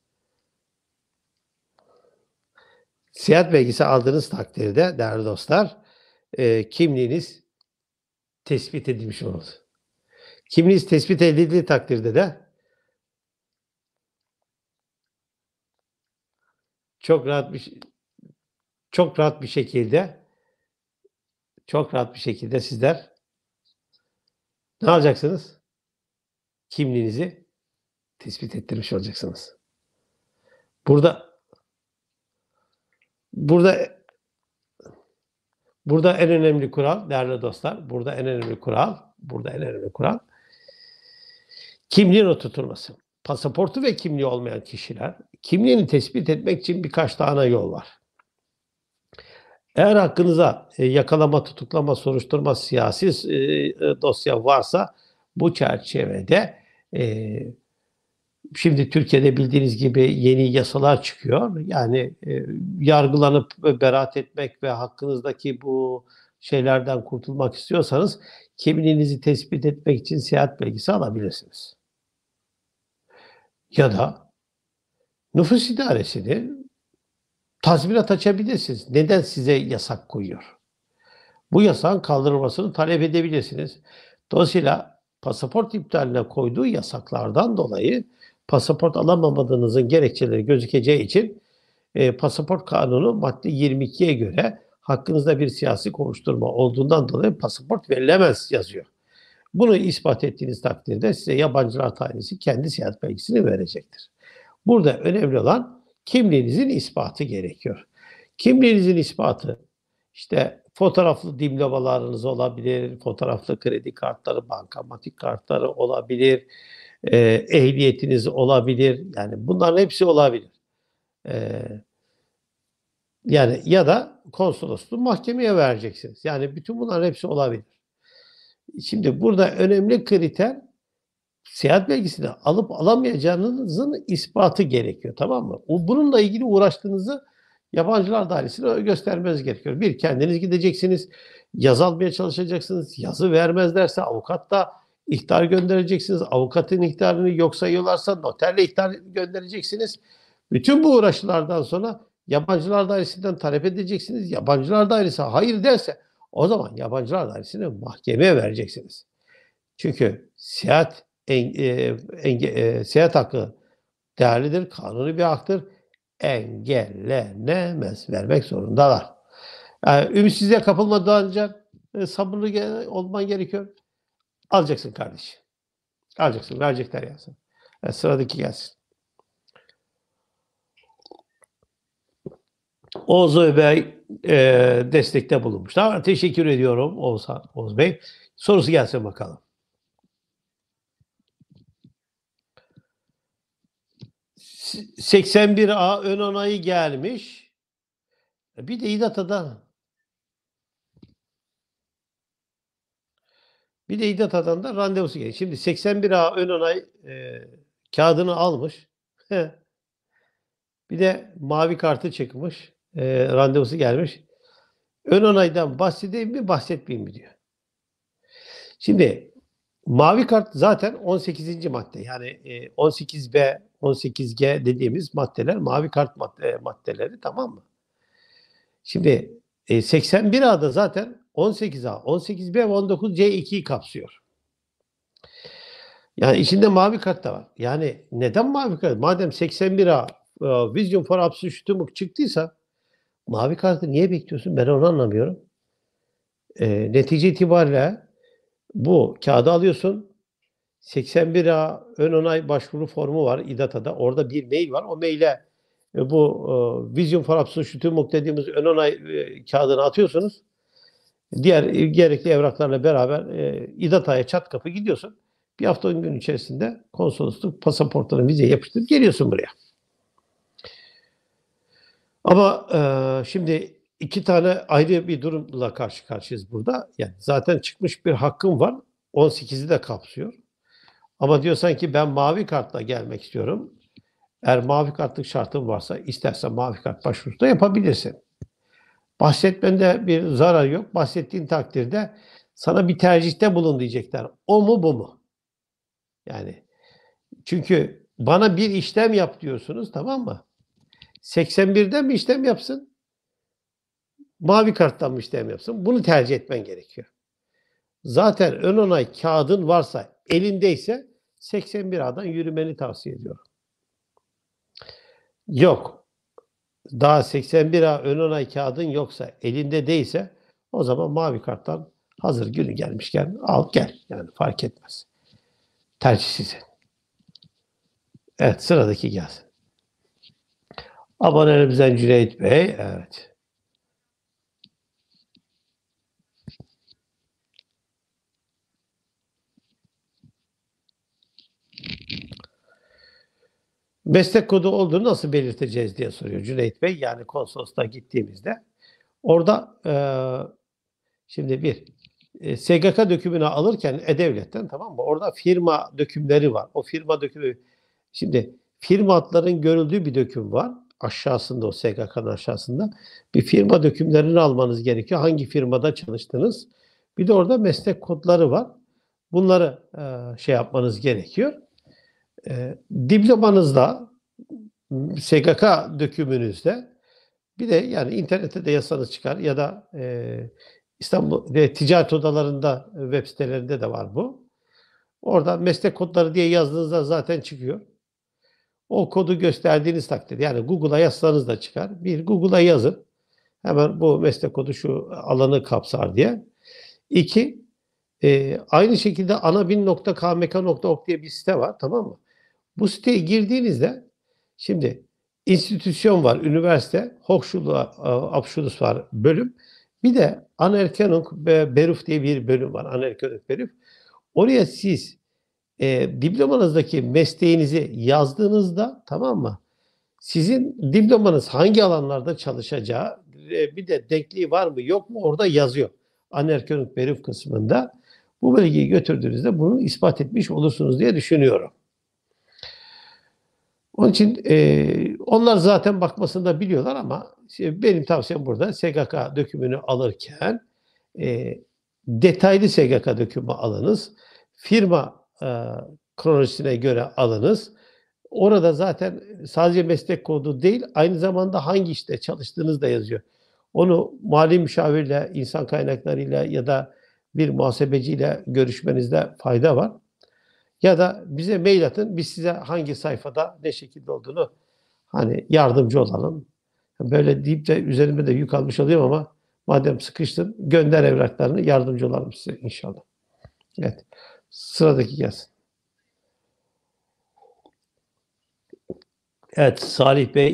seyahat belgesi aldığınız takdirde değerli dostlar e, kimliğiniz tespit edilmiş olur. Kimliğiniz tespit edildiği takdirde de çok rahat bir çok rahat bir şekilde çok rahat bir şekilde sizler ne alacaksınız? Kimliğinizi tespit ettirmiş olacaksınız. Burada burada burada en önemli kural değerli dostlar, burada en önemli kural, burada en önemli kural kimliğin oturtulması. Pasaportu ve kimliği olmayan kişiler kimliğini tespit etmek için birkaç tane yol var. Eğer hakkınıza e, yakalama, tutuklama, soruşturma, siyasi e, e, dosya varsa bu çerçevede şimdi Türkiye'de bildiğiniz gibi yeni yasalar çıkıyor. Yani e, yargılanıp beraat etmek ve hakkınızdaki bu şeylerden kurtulmak istiyorsanız kimliğinizi tespit etmek için seyahat belgesi alabilirsiniz. Ya da nüfus idaresini tazminat açabilirsiniz. Neden size yasak koyuyor? Bu yasağın kaldırılmasını talep edebilirsiniz. Dolayısıyla pasaport iptaline koyduğu yasaklardan dolayı pasaport alamamadığınızın gerekçeleri gözükeceği için e, pasaport kanunu madde 22'ye göre hakkınızda bir siyasi kovuşturma olduğundan dolayı pasaport verilemez yazıyor. Bunu ispat ettiğiniz takdirde size yabancılar tayinisi kendi seyahat belgesini verecektir. Burada önemli olan kimliğinizin ispatı gerekiyor. Kimliğinizin ispatı işte fotoğraflı dimlavalarınız olabilir, fotoğraflı kredi kartları, bankamatik kartları olabilir, e, ehliyetiniz olabilir. Yani bunların hepsi olabilir. E, yani ya da konsolosluğu mahkemeye vereceksiniz. Yani bütün bunların hepsi olabilir. Şimdi burada önemli kriter seyahat belgesini alıp alamayacağınızın ispatı gerekiyor tamam mı? Bununla ilgili uğraştığınızı yabancılar dairesine göstermeniz gerekiyor. Bir kendiniz gideceksiniz, yazı almaya çalışacaksınız. Yazı vermezlerse avukat da ihtar göndereceksiniz. Avukatın ihtarını yok sayıyorlarsa noterle ihtar göndereceksiniz. Bütün bu uğraşlardan sonra yabancılar dairesinden talep edeceksiniz. Yabancılar dairesi hayır derse o zaman yabancılar dairesini mahkemeye vereceksiniz. Çünkü seyahat enge, enge, e, seyahat hakkı değerlidir, kanuni bir haktır. Engellenemez, vermek zorundalar. Yani e, ümitsizliğe kapılmadan önce sabırlı olman gerekiyor. Alacaksın kardeş. Alacaksın. Verecekler yani e, sıradaki gelsin. Oğuz Bey e, destekte bulunmuş. Tamam, teşekkür ediyorum Oğuz, Oğuz Bey. Sorusu gelsin bakalım. S 81A ön onayı gelmiş. Bir de İdata'dan Bir de İDATA'dan da randevusu geliyor. Şimdi 81A ön onay e, kağıdını almış. bir de mavi kartı çıkmış. E, randevusu gelmiş. Ön onaydan bahsedeyim mi bahsetmeyeyim mi diyor. Şimdi mavi kart zaten 18. madde. Yani e, 18B, 18G dediğimiz maddeler mavi kart madde, maddeleri tamam mı? Şimdi e, 81A'da zaten 18A, 18B ve 19C2'yi kapsıyor. Yani içinde mavi kart da var. Yani neden mavi kart? Madem 81A e, Vision for Absurdistumuk çıktıysa mavi kartı niye bekliyorsun? Ben onu anlamıyorum. E, netice itibariyle bu kağıdı alıyorsun. 81A ön onay başvuru formu var İDATA'da. Orada bir mail var. O maile e, bu e, Vision for Absurdistumuk dediğimiz ön onay e, kağıdını atıyorsunuz diğer gerekli evraklarla beraber e, İdata'ya çat kapı gidiyorsun. Bir hafta on gün içerisinde konsolosluk pasaportlarını vizeye yapıştırıp geliyorsun buraya. Ama e, şimdi iki tane ayrı bir durumla karşı karşıyayız burada. Yani zaten çıkmış bir hakkım var. 18'i de kapsıyor. Ama diyorsan ki ben mavi kartla gelmek istiyorum. Eğer mavi kartlık şartın varsa istersen mavi kart başvurusu da yapabilirsin. Bahsetmende bir zarar yok. Bahsettiğin takdirde sana bir tercihte bulun diyecekler. O mu bu mu? Yani çünkü bana bir işlem yap diyorsunuz tamam mı? 81'den mi işlem yapsın? Mavi karttan mı işlem yapsın? Bunu tercih etmen gerekiyor. Zaten ön onay kağıdın varsa elindeyse 81A'dan yürümeni tavsiye ediyorum. Yok daha 81 A ön onay kağıdın yoksa elinde değilse o zaman mavi karttan hazır günü gelmişken al gel. Yani fark etmez. Tercih sizin. Evet sıradaki gelsin. Abonelerimizden Cüneyt Bey. Evet. Meslek kodu olduğunu nasıl belirteceğiz diye soruyor Cüneyt Bey. Yani konsolosluğa gittiğimizde. Orada e, şimdi bir e, SGK dökümünü alırken E-Devlet'ten tamam mı? Orada firma dökümleri var. O firma dökümü şimdi firma adların görüldüğü bir döküm var. Aşağısında o SGK'nın aşağısında. Bir firma dökümlerini almanız gerekiyor. Hangi firmada çalıştınız? Bir de orada meslek kodları var. Bunları e, şey yapmanız gerekiyor. E, diplomanızda, SGK dökümünüzde bir de yani internette de yazsanız çıkar ya da e, İstanbul ve ticaret odalarında e, web sitelerinde de var bu. Orada meslek kodları diye yazdığınızda zaten çıkıyor. O kodu gösterdiğiniz takdirde yani Google'a yazsanız da çıkar. Bir Google'a yazın. Hemen bu meslek kodu şu alanı kapsar diye. İki, e, aynı şekilde anabin.kmk.org diye bir site var tamam mı? Bu siteye girdiğinizde şimdi institüsyon var, üniversite, Hochschule Abschluss var bölüm. Bir de Anerkennung Beruf diye bir bölüm var. Anerkennung Beruf. Oraya siz e, diplomanızdaki mesleğinizi yazdığınızda tamam mı? Sizin diplomanız hangi alanlarda çalışacağı e, bir de denkliği var mı yok mu orada yazıyor. Anerkennung Beruf kısmında. Bu bilgiyi götürdüğünüzde bunu ispat etmiş olursunuz diye düşünüyorum. Onun için e, onlar zaten bakmasını da biliyorlar ama işte benim tavsiyem burada SGK dökümünü alırken e, detaylı SGK dökümü alınız. Firma e, kronolojisine göre alınız. Orada zaten sadece meslek kodu değil, aynı zamanda hangi işte çalıştığınız da yazıyor. Onu mali müşavirle, insan kaynaklarıyla ya da bir muhasebeciyle görüşmenizde fayda var. Ya da bize mail atın. Biz size hangi sayfada ne şekilde olduğunu hani yardımcı olalım. Böyle deyip de üzerime de yük almış oluyorum ama madem sıkıştın gönder evraklarını yardımcı olalım size inşallah. Evet. Sıradaki gelsin. Evet Salih Bey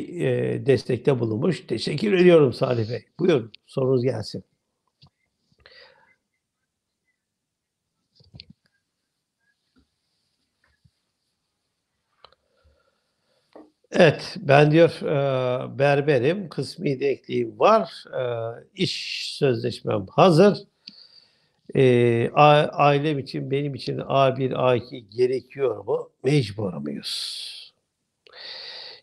e, destekte bulunmuş. Teşekkür ediyorum Salih Bey. Buyurun sorunuz gelsin. Evet, ben diyor e, berberim, kısmi de var, e, iş sözleşmem hazır. E, ailem için, benim için A1, A2 gerekiyor mu? Mecbur muyuz?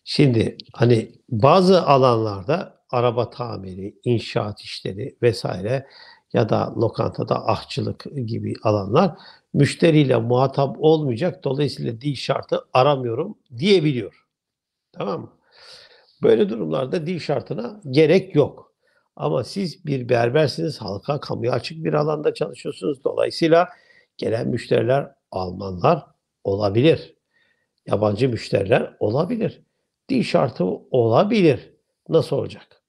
Şimdi hani bazı alanlarda araba tamiri, inşaat işleri vesaire ya da lokantada ahçılık gibi alanlar müşteriyle muhatap olmayacak. Dolayısıyla dil şartı aramıyorum diyebiliyor. Tamam mı? Böyle durumlarda dil şartına gerek yok. Ama siz bir berbersiniz, halka, kamuya açık bir alanda çalışıyorsunuz. Dolayısıyla gelen müşteriler Almanlar olabilir. Yabancı müşteriler olabilir. Dil şartı olabilir. Nasıl olacak?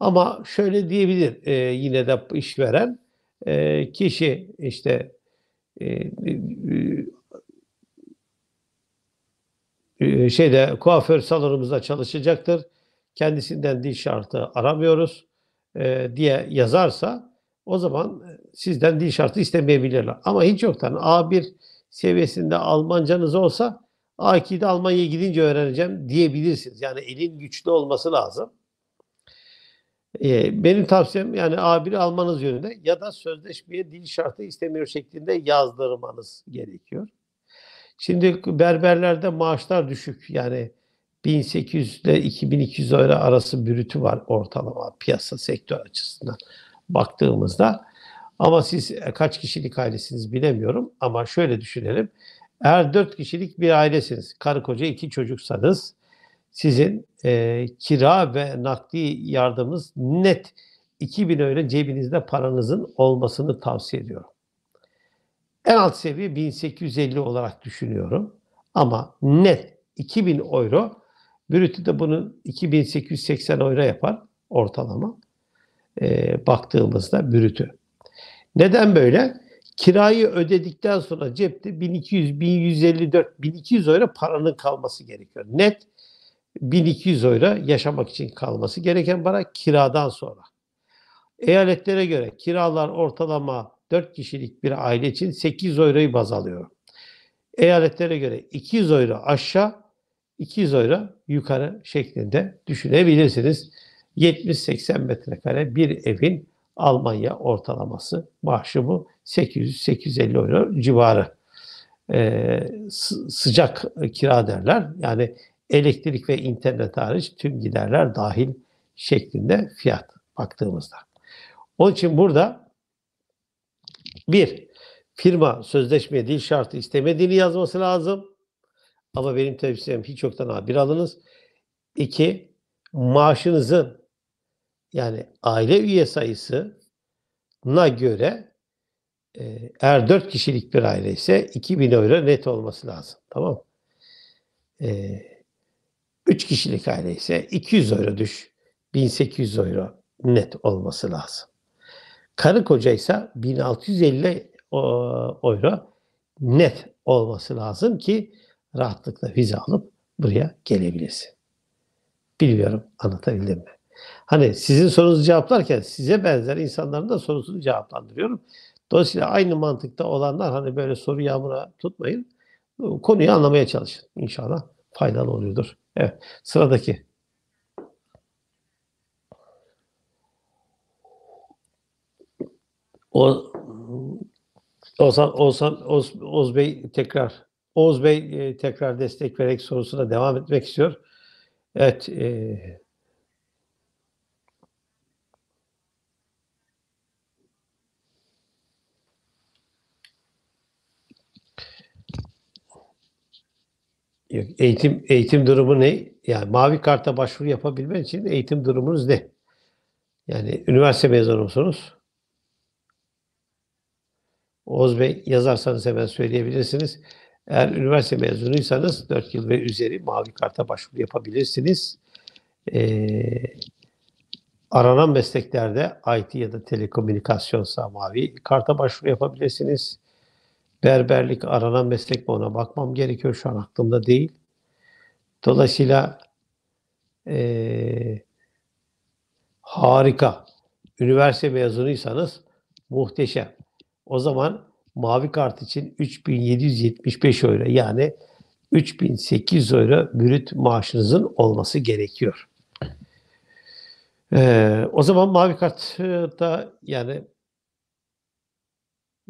Ama şöyle diyebilir e, yine de işveren e, kişi işte e, e ee, şeyde kuaför salonumuzda çalışacaktır. Kendisinden dil şartı aramıyoruz e, diye yazarsa o zaman e, sizden dil şartı istemeyebilirler. Ama hiç yoktan A1 seviyesinde Almancanız olsa A2'de Almanya'ya gidince öğreneceğim diyebilirsiniz. Yani elin güçlü olması lazım. E, benim tavsiyem yani A1 almanız yönünde ya da sözleşmeye dil şartı istemiyor şeklinde yazdırmanız gerekiyor. Şimdi berberlerde maaşlar düşük. Yani 1800 ile 2200 euro arası bürütü var ortalama piyasa sektör açısından baktığımızda. Ama siz e, kaç kişilik ailesiniz bilemiyorum ama şöyle düşünelim. Eğer 4 kişilik bir ailesiniz, karı koca iki çocuksanız sizin e, kira ve nakdi yardımınız net 2000 öyle cebinizde paranızın olmasını tavsiye ediyorum. En alt seviye 1850 olarak düşünüyorum. Ama net 2000 euro. Brütü de bunun 2880 euro yapar ortalama. E, baktığımızda brütü. Neden böyle? Kirayı ödedikten sonra cepte 1200, 1154, 1200 euro paranın kalması gerekiyor. Net 1200 euro yaşamak için kalması gereken para kiradan sonra. Eyaletlere göre kiralar ortalama 4 kişilik bir aile için 800 euroyu baz alıyorum. Eyaletlere göre 200 euro aşağı, 200 euro yukarı şeklinde düşünebilirsiniz. 70-80 metrekare bir evin Almanya ortalaması maaşı bu 800-850 euro civarı. Ee, sıcak kira derler. Yani elektrik ve internet hariç tüm giderler dahil şeklinde fiyat baktığımızda. Onun için burada bir, firma sözleşmeye dil şartı istemediğini yazması lazım. Ama benim tavsiyem hiç yoktan bir alınız. İki, maaşınızın yani aile üye sayısına göre e, eğer 4 kişilik bir aile ise 2000 euro net olması lazım. Tamam e, 3 kişilik aile ise 200 euro düş. 1800 euro net olması lazım. Karı ise 1650 euro net olması lazım ki rahatlıkla vize alıp buraya gelebilirsin. Bilmiyorum anlatabildim mi? Hani sizin sorunuzu cevaplarken size benzer insanların da sorusunu cevaplandırıyorum. Dolayısıyla aynı mantıkta olanlar hani böyle soru yağmura tutmayın. Konuyu anlamaya çalışın. İnşallah faydalı oluyordur. Evet. Sıradaki O Ozan, Ozan Oz, Oz Bey tekrar Oz Bey e, tekrar destek vererek sorusuna devam etmek istiyor. Evet. E, Eğitim eğitim durumu ne? Yani mavi karta başvuru yapabilmen için eğitim durumunuz ne? Yani üniversite mezunu musunuz? Oğuz Bey yazarsanız hemen söyleyebilirsiniz. Eğer üniversite mezunuysanız 4 yıl ve üzeri mavi karta başvuru yapabilirsiniz. Ee, aranan mesleklerde IT ya da telekomünikasyonsa mavi karta başvuru yapabilirsiniz. Berberlik aranan meslek mi ona bakmam gerekiyor şu an aklımda değil. Dolayısıyla ee, harika. Üniversite mezunuysanız muhteşem. O zaman mavi kart için 3775 euro yani 3800 euro bürüt maaşınızın olması gerekiyor. Ee, o zaman mavi kartta e, yani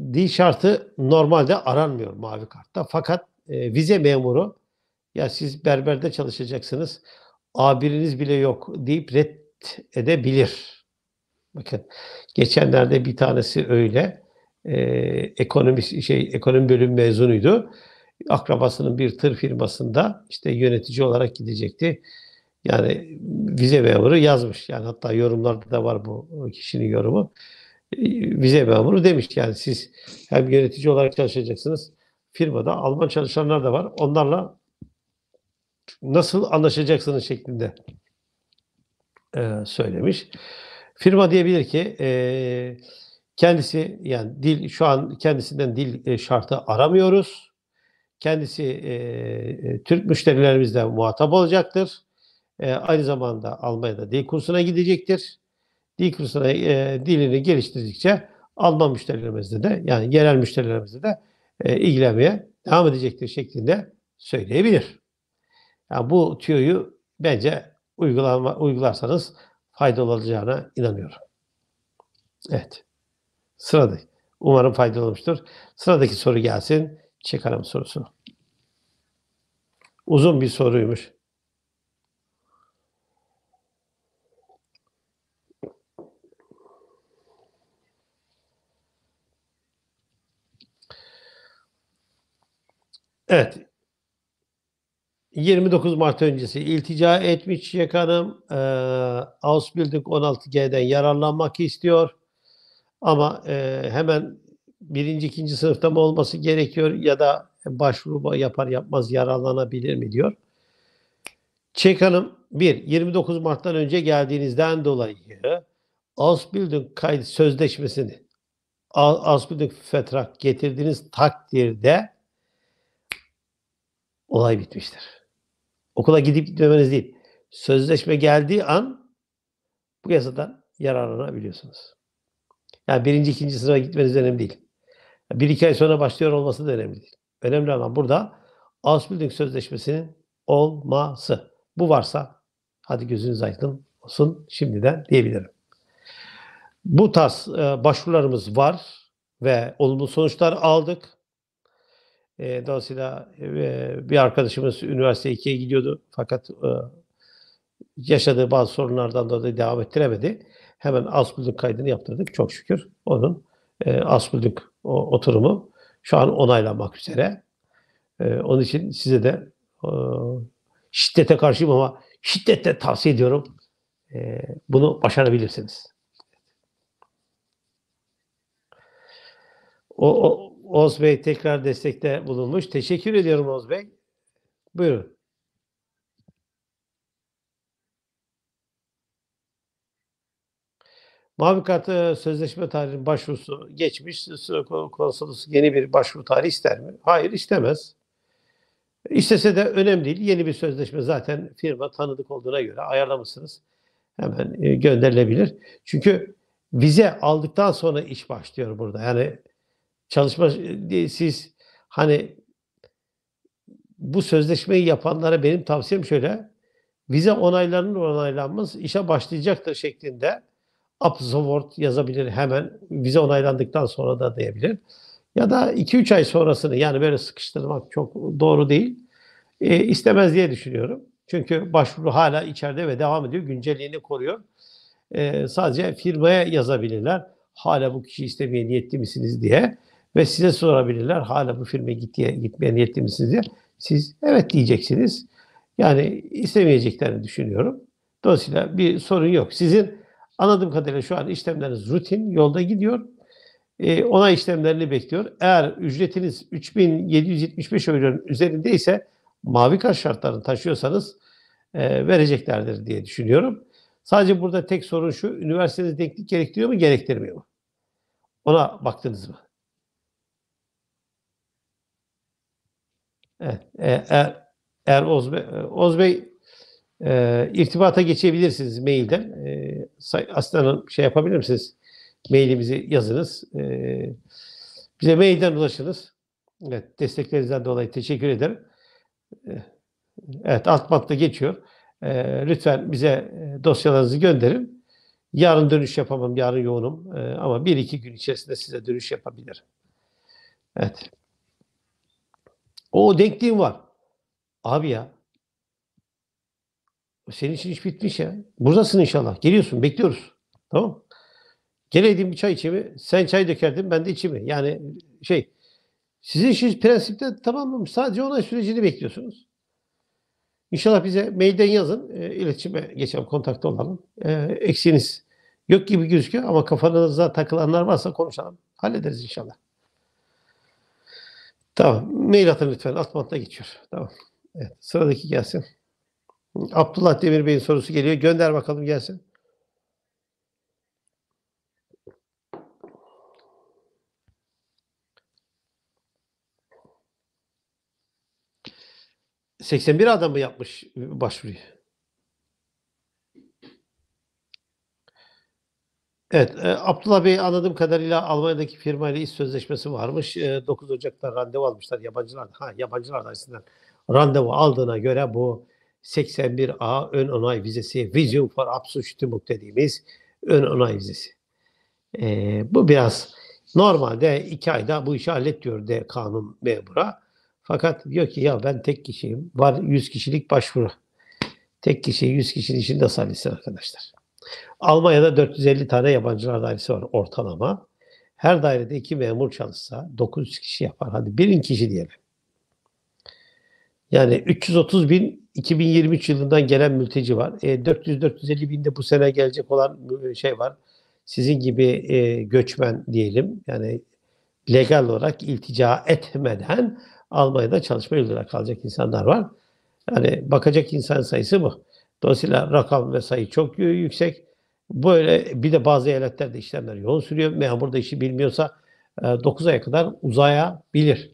dil şartı normalde aranmıyor mavi kartta. Fakat e, vize memuru ya siz berberde çalışacaksınız A1'iniz bile yok deyip red edebilir. Bakın geçenlerde bir tanesi öyle e, ekonomi şey ekonomi bölüm mezunuydu. Akrabasının bir tır firmasında işte yönetici olarak gidecekti. Yani vize memuru yazmış. Yani hatta yorumlarda da var bu kişinin yorumu. E, vize memuru demiş yani siz hem yönetici olarak çalışacaksınız. Firmada Alman çalışanlar da var. Onlarla nasıl anlaşacaksınız şeklinde e, söylemiş. Firma diyebilir ki eee Kendisi yani dil şu an kendisinden dil e, şartı aramıyoruz. Kendisi e, e Türk müşterilerimizle muhatap olacaktır. E, aynı zamanda Almanya'da dil kursuna gidecektir. Dil kursuna e, dilini geliştirdikçe Alman müşterilerimizde de yani genel müşterilerimizde de e, ilgilenmeye devam edecektir şeklinde söyleyebilir. Yani bu tüyoyu bence uygulama, uygularsanız faydalı olacağına inanıyorum. Evet. Sıradaki. Umarım faydalı olmuştur. Sıradaki soru gelsin. Çek aram sorusu. Uzun bir soruymuş. Evet. 29 Mart öncesi iltica etmiş Çiçek Hanım. E, Ausbildung 16G'den yararlanmak istiyor. Ama e, hemen birinci, ikinci sınıfta mı olması gerekiyor ya da başvuru yapar yapmaz yararlanabilir mi diyor. Çek Hanım 1. 29 Mart'tan önce geldiğinizden dolayı Ausbildung kayıt sözleşmesini Ausbildung Fetrak getirdiğiniz takdirde olay bitmiştir. Okula gidip gitmemeniz değil. Sözleşme geldiği an bu yasadan yararlanabiliyorsunuz. Yani birinci, ikinci sıraya gitmeniz önemli değil. Bir iki ay sonra başlıyor olması da önemli değil. Önemli olan burada Ausbildung Sözleşmesi'nin olması. Bu varsa hadi gözünüz aydın olsun şimdiden diyebilirim. Bu tas e, başvurularımız var ve olumlu sonuçlar aldık. E, dolayısıyla e, bir arkadaşımız üniversite 2'ye gidiyordu fakat e, yaşadığı bazı sorunlardan dolayı devam ettiremedi hemen Asbüldük kaydını yaptırdık. Çok şükür onun e, Asbüldük oturumu şu an onaylanmak üzere. E, onun için size de e, şiddete karşıyım ama şiddetle tavsiye ediyorum. E, bunu başarabilirsiniz. O, o, Oğuz Bey tekrar destekte bulunmuş. Teşekkür ediyorum Oğuz Bey. Buyurun. Mavi kart e, sözleşme tarihinin başvurusu geçmiş. konsolosu yeni bir başvuru tarihi ister mi? Hayır istemez. İstese de önemli değil. Yeni bir sözleşme zaten firma tanıdık olduğuna göre ayarlamışsınız. Hemen e, gönderilebilir. Çünkü vize aldıktan sonra iş başlıyor burada. Yani çalışma e, siz hani bu sözleşmeyi yapanlara benim tavsiyem şöyle. Vize onaylarının onaylanması işe başlayacaktır şeklinde up the word yazabilir hemen vize onaylandıktan sonra da diyebilir. Ya da 2-3 ay sonrasını yani böyle sıkıştırmak çok doğru değil. E, istemez diye düşünüyorum. Çünkü başvuru hala içeride ve devam ediyor. Güncelliğini koruyor. E, sadece firmaya yazabilirler. Hala bu kişi istemeye niyetli misiniz diye. Ve size sorabilirler hala bu firmaya gitmeye, gitmeye niyetli misiniz diye. Siz evet diyeceksiniz. Yani istemeyeceklerini düşünüyorum. Dolayısıyla bir sorun yok. Sizin Anladığım kadarıyla şu an işlemleriniz rutin, yolda gidiyor. E, onay işlemlerini bekliyor. Eğer ücretiniz 3775 euronun üzerindeyse mavi kart şartlarını taşıyorsanız e, vereceklerdir diye düşünüyorum. Sadece burada tek sorun şu, üniversiteniz denklik gerektiriyor mu, gerektirmiyor mu? Ona baktınız mı? Evet, e, er, er Oz Bey, e, Oz Bey e, irtibata geçebilirsiniz mailden. E, ee, Aslan Hanım şey yapabilir misiniz? Mailimizi yazınız. E, bize mailden ulaşınız. Evet, desteklerinizden dolayı teşekkür ederim. Evet, alt matta geçiyor. E, lütfen bize e, dosyalarınızı gönderin. Yarın dönüş yapamam, yarın yoğunum. E, ama bir iki gün içerisinde size dönüş yapabilirim. Evet. O denkliğim var. Abi ya. Senin için iş bitmiş ya. Buradasın inşallah. Geliyorsun. Bekliyoruz. Tamam Geleydim bir çay içimi. Sen çay dökerdin ben de içimi. Yani şey sizin işiniz prensipte tamam mı? Sadece onay sürecini bekliyorsunuz. İnşallah bize mailden yazın. E, iletişime geçelim. Kontakta olalım. E, eksiğiniz yok gibi gözüküyor ama kafanızda takılanlar varsa konuşalım. Hallederiz inşallah. Tamam. Mail atın lütfen. Alt geçiyor. Tamam. Evet, sıradaki gelsin. Abdullah Demir Bey'in sorusu geliyor. Gönder bakalım gelsin. ...81 adam mı yapmış başvuruyu? Evet, e, Abdullah Bey anladığım kadarıyla Almanya'daki firmayla iş sözleşmesi varmış. E, 9 Ocak'ta randevu almışlar yabancılar. Ha, yabancılar da randevu aldığına göre bu 81A ön onay vizesi, Vision for Absüstümük dediğimiz ön onay vizesi. E, bu biraz normalde iki ayda bu işi hallet diyor de kanun memura. Fakat diyor ki ya ben tek kişiyim. Var 100 kişilik başvuru. Tek kişi 100 kişinin içinde nasıl halletsin arkadaşlar? Almanya'da 450 tane yabancılar dairesi var ortalama. Her dairede iki memur çalışsa 900 kişi yapar. Hadi birin kişi diyelim. Yani 330 bin 2023 yılından gelen mülteci var. E, 400-450 binde bu sene gelecek olan şey var. Sizin gibi e, göçmen diyelim. Yani legal olarak iltica etmeden Almanya'da çalışma yoluyla kalacak insanlar var. Yani bakacak insan sayısı bu. Dolayısıyla rakam ve sayı çok yüksek. Böyle bir de bazı eyaletlerde işlemler yoğun sürüyor. Memur da işi bilmiyorsa 9 e, aya kadar uzaya bilir.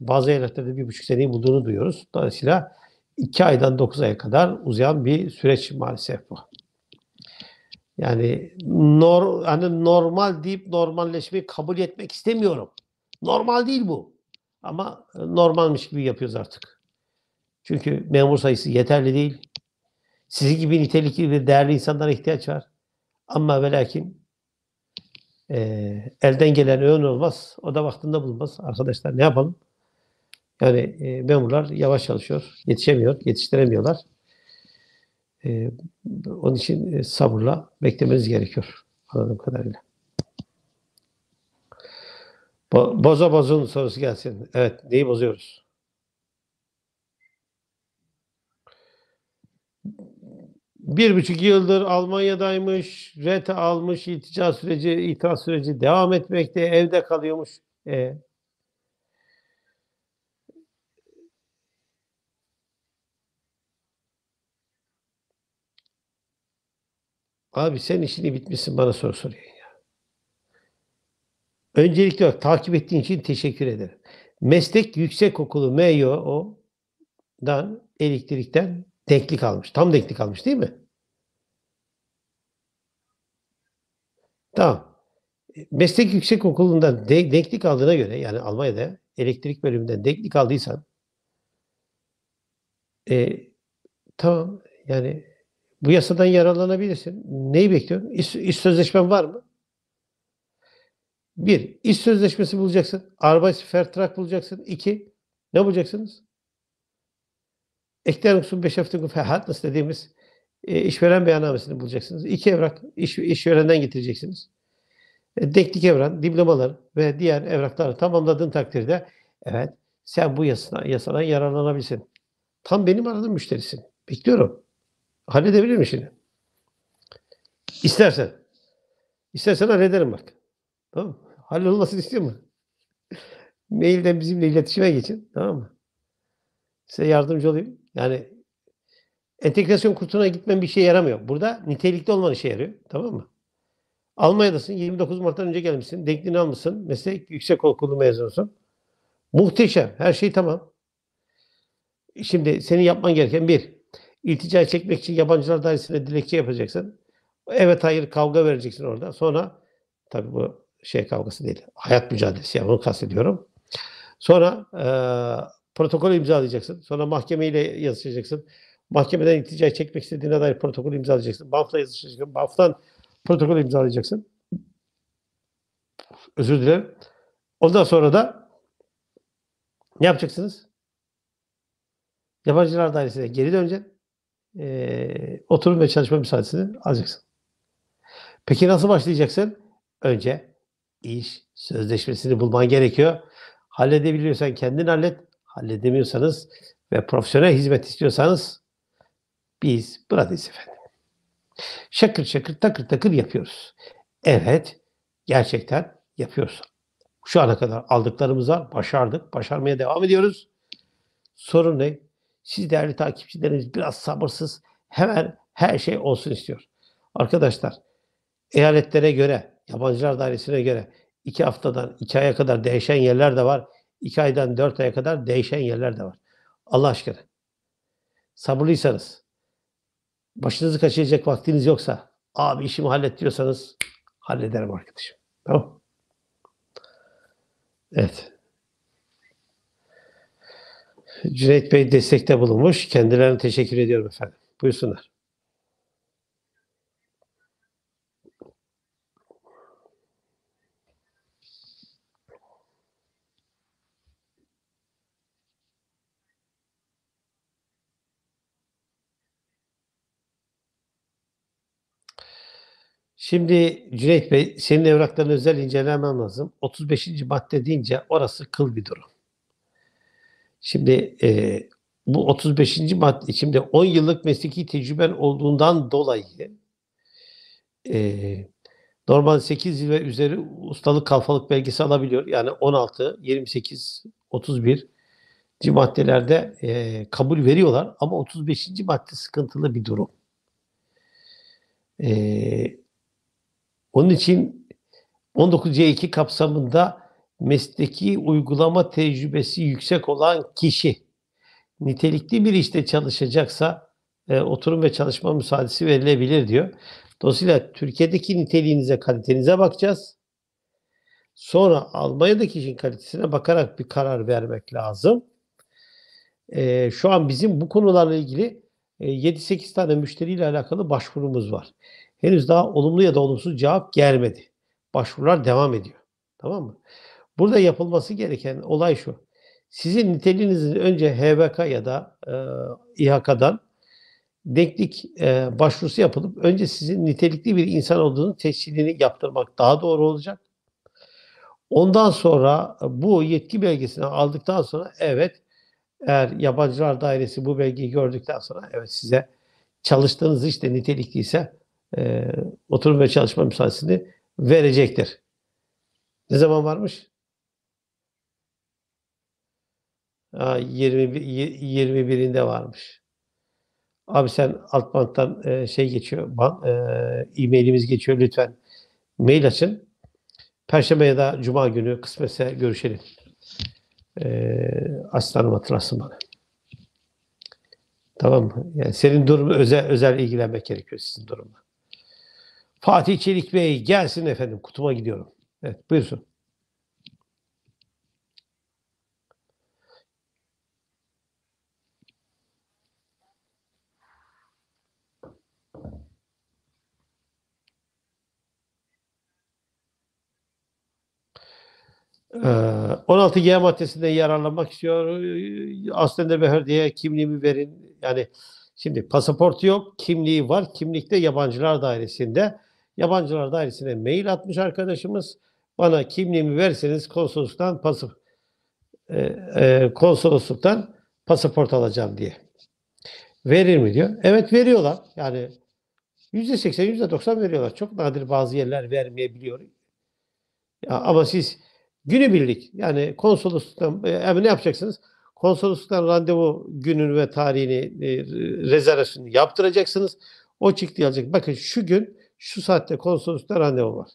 Bazı eyaletlerde bir buçuk seneyi bulduğunu duyuyoruz. Dolayısıyla 2 aydan 9 aya kadar uzayan bir süreç maalesef bu. Yani nor, hani normal deyip normalleşmeyi kabul etmek istemiyorum. Normal değil bu. Ama normalmiş gibi yapıyoruz artık. Çünkü memur sayısı yeterli değil. Sizin gibi nitelikli ve değerli insanlara ihtiyaç var. Ama ve lakin e, elden gelen öğün olmaz. O da vaktinde bulunmaz. Arkadaşlar ne yapalım? Yani e, memurlar yavaş çalışıyor, yetişemiyor, yetiştiremiyorlar. E, onun için e, sabırla beklemeniz gerekiyor anladığım kadarıyla. Bo boza bozun sorusu gelsin. Evet, neyi bozuyoruz? Bir buçuk yıldır Almanya'daymış, ret almış, itica süreci, itiraz süreci devam etmekte, evde kalıyormuş. E, Abi sen işini bitmişsin bana soru soruyor ya. Öncelikle olarak takip ettiğin için teşekkür ederim. Meslek yüksek Yüksekokulu MYO'dan e elektrikten denklik almış. Tam denklik almış değil mi? Tamam. Meslek Yüksek Okulu'ndan de, denklik aldığına göre yani Almanya'da elektrik bölümünden denklik aldıysan e, tamam yani bu yasadan yararlanabilirsin. Neyi bekliyorsun? İş, iş sözleşmen var mı? Bir, iş sözleşmesi bulacaksın. fertrak bulacaksın. İki, ne bulacaksınız? Eklerimsun beşeftikun fehatnıs dediğimiz e, işveren beyannamesini bulacaksınız. İki evrak iş, işverenden getireceksiniz. E, teknik evran, diplomalar ve diğer evrakları tamamladığın takdirde evet sen bu yasadan, yasadan yararlanabilirsin. Tam benim aradığım müşterisin. Bekliyorum. Halledebilir mi şimdi? İstersen. İstersen hallederim bak. Tamam mı? Hallolmasını istiyor mu? Mailden bizimle iletişime geçin. Tamam mı? Size yardımcı olayım. Yani entegrasyon kursuna gitmen bir şey yaramıyor. Burada nitelikli olman işe yarıyor. Tamam mı? Almanya'dasın. 29 Mart'tan önce gelmişsin. Denkliğini almışsın. Meslek yüksek okulu mezunusun. Muhteşem. Her şey tamam. Şimdi senin yapman gereken bir, İltica çekmek için yabancılar dairesine dilekçe yapacaksın. Evet hayır kavga vereceksin orada. Sonra tabi bu şey kavgası değil. Hayat mücadelesi. Yani bunu kastediyorum. Sonra e, protokol imzalayacaksın. Sonra mahkemeyle yazışacaksın. Mahkemeden iltica çekmek istediğine dair protokol imzalayacaksın. BAF'la yazışacaksın. BAF'tan protokol imzalayacaksın. Özür dilerim. Ondan sonra da ne yapacaksınız? Yabancılar Dairesi'ne geri döneceksin e, oturum ve çalışma müsaadesini alacaksın. Peki nasıl başlayacaksın? Önce iş sözleşmesini bulman gerekiyor. Halledebiliyorsan kendin hallet. Halledemiyorsanız ve profesyonel hizmet istiyorsanız biz buradayız efendim. Şakır şakır takır takır yapıyoruz. Evet gerçekten yapıyoruz. Şu ana kadar aldıklarımız var. Başardık. Başarmaya devam ediyoruz. Sorun ne? Siz değerli takipçileriniz biraz sabırsız. Hemen her şey olsun istiyor. Arkadaşlar eyaletlere göre, yabancılar dairesine göre iki haftadan iki aya kadar değişen yerler de var. İki aydan dört aya kadar değişen yerler de var. Allah aşkına. Sabırlıysanız, başınızı kaçıracak vaktiniz yoksa, abi işimi hallet diyorsanız hallederim arkadaşım. Tamam Evet. Cüneyt Bey destekte bulunmuş. Kendilerine teşekkür ediyorum efendim. Buyursunlar. Şimdi Cüneyt Bey senin evraklarını özel incelemem lazım. 35. madde deyince orası kıl bir durum. Şimdi e, bu 35. madde içinde 10 yıllık mesleki tecrüben olduğundan dolayı e, normal 8 yıl ve üzeri ustalık kalfalık belgesi alabiliyor. Yani 16, 28, 31 maddelerde e, kabul veriyorlar ama 35. madde sıkıntılı bir durum. E, onun için 19C2 kapsamında mesleki uygulama tecrübesi yüksek olan kişi nitelikli bir işte çalışacaksa e, oturum ve çalışma müsaadesi verilebilir diyor. Dolayısıyla Türkiye'deki niteliğinize, kalitenize bakacağız. Sonra Almanya'daki işin kalitesine bakarak bir karar vermek lazım. E, şu an bizim bu konularla ilgili e, 7-8 tane müşteriyle alakalı başvurumuz var. Henüz daha olumlu ya da olumsuz cevap gelmedi. Başvurular devam ediyor. Tamam mı? Burada yapılması gereken olay şu. Sizin niteliğinizin önce HBK ya da e, İHK'dan denklik e, başvurusu yapılıp önce sizin nitelikli bir insan olduğunu tescilini yaptırmak daha doğru olacak. Ondan sonra bu yetki belgesini aldıktan sonra evet eğer yabancılar dairesi bu belgeyi gördükten sonra evet size çalıştığınız işte nitelikliyse e, oturum ve çalışma müsaadesini verecektir. Ne zaman varmış? 20, 21'inde varmış. Abi sen alt banttan e, şey geçiyor, ban, e, e-mailimiz geçiyor lütfen mail açın. Perşembe ya da Cuma günü kısmetse görüşelim. E, aslanım hatırlasın bana. Tamam mı? Yani senin durumu özel, özel ilgilenmek gerekiyor sizin durumla. Fatih Çelik Bey gelsin efendim kutuma gidiyorum. Evet buyursun. 16G ee, maddesinden yararlanmak istiyor. Ee, aslında ve diye kimliğimi verin. Yani şimdi pasaportu yok, kimliği var. Kimlikte yabancılar dairesinde. Yabancılar dairesine mail atmış arkadaşımız. Bana kimliğimi verseniz konsolosluktan pasap e, e, konsolosluktan pasaport alacağım diye. Verir mi diyor. Evet veriyorlar. Yani %80, %90 veriyorlar. Çok nadir bazı yerler vermeyebiliyor. Ya, ama siz Günübirlik yani konsolosluktan e, yani ne yapacaksınız? Konsolosluktan randevu gününü ve tarihini e, rezervasyonu yaptıracaksınız. O çıktı alacak. Bakın şu gün şu saatte konsoloslukta randevu var.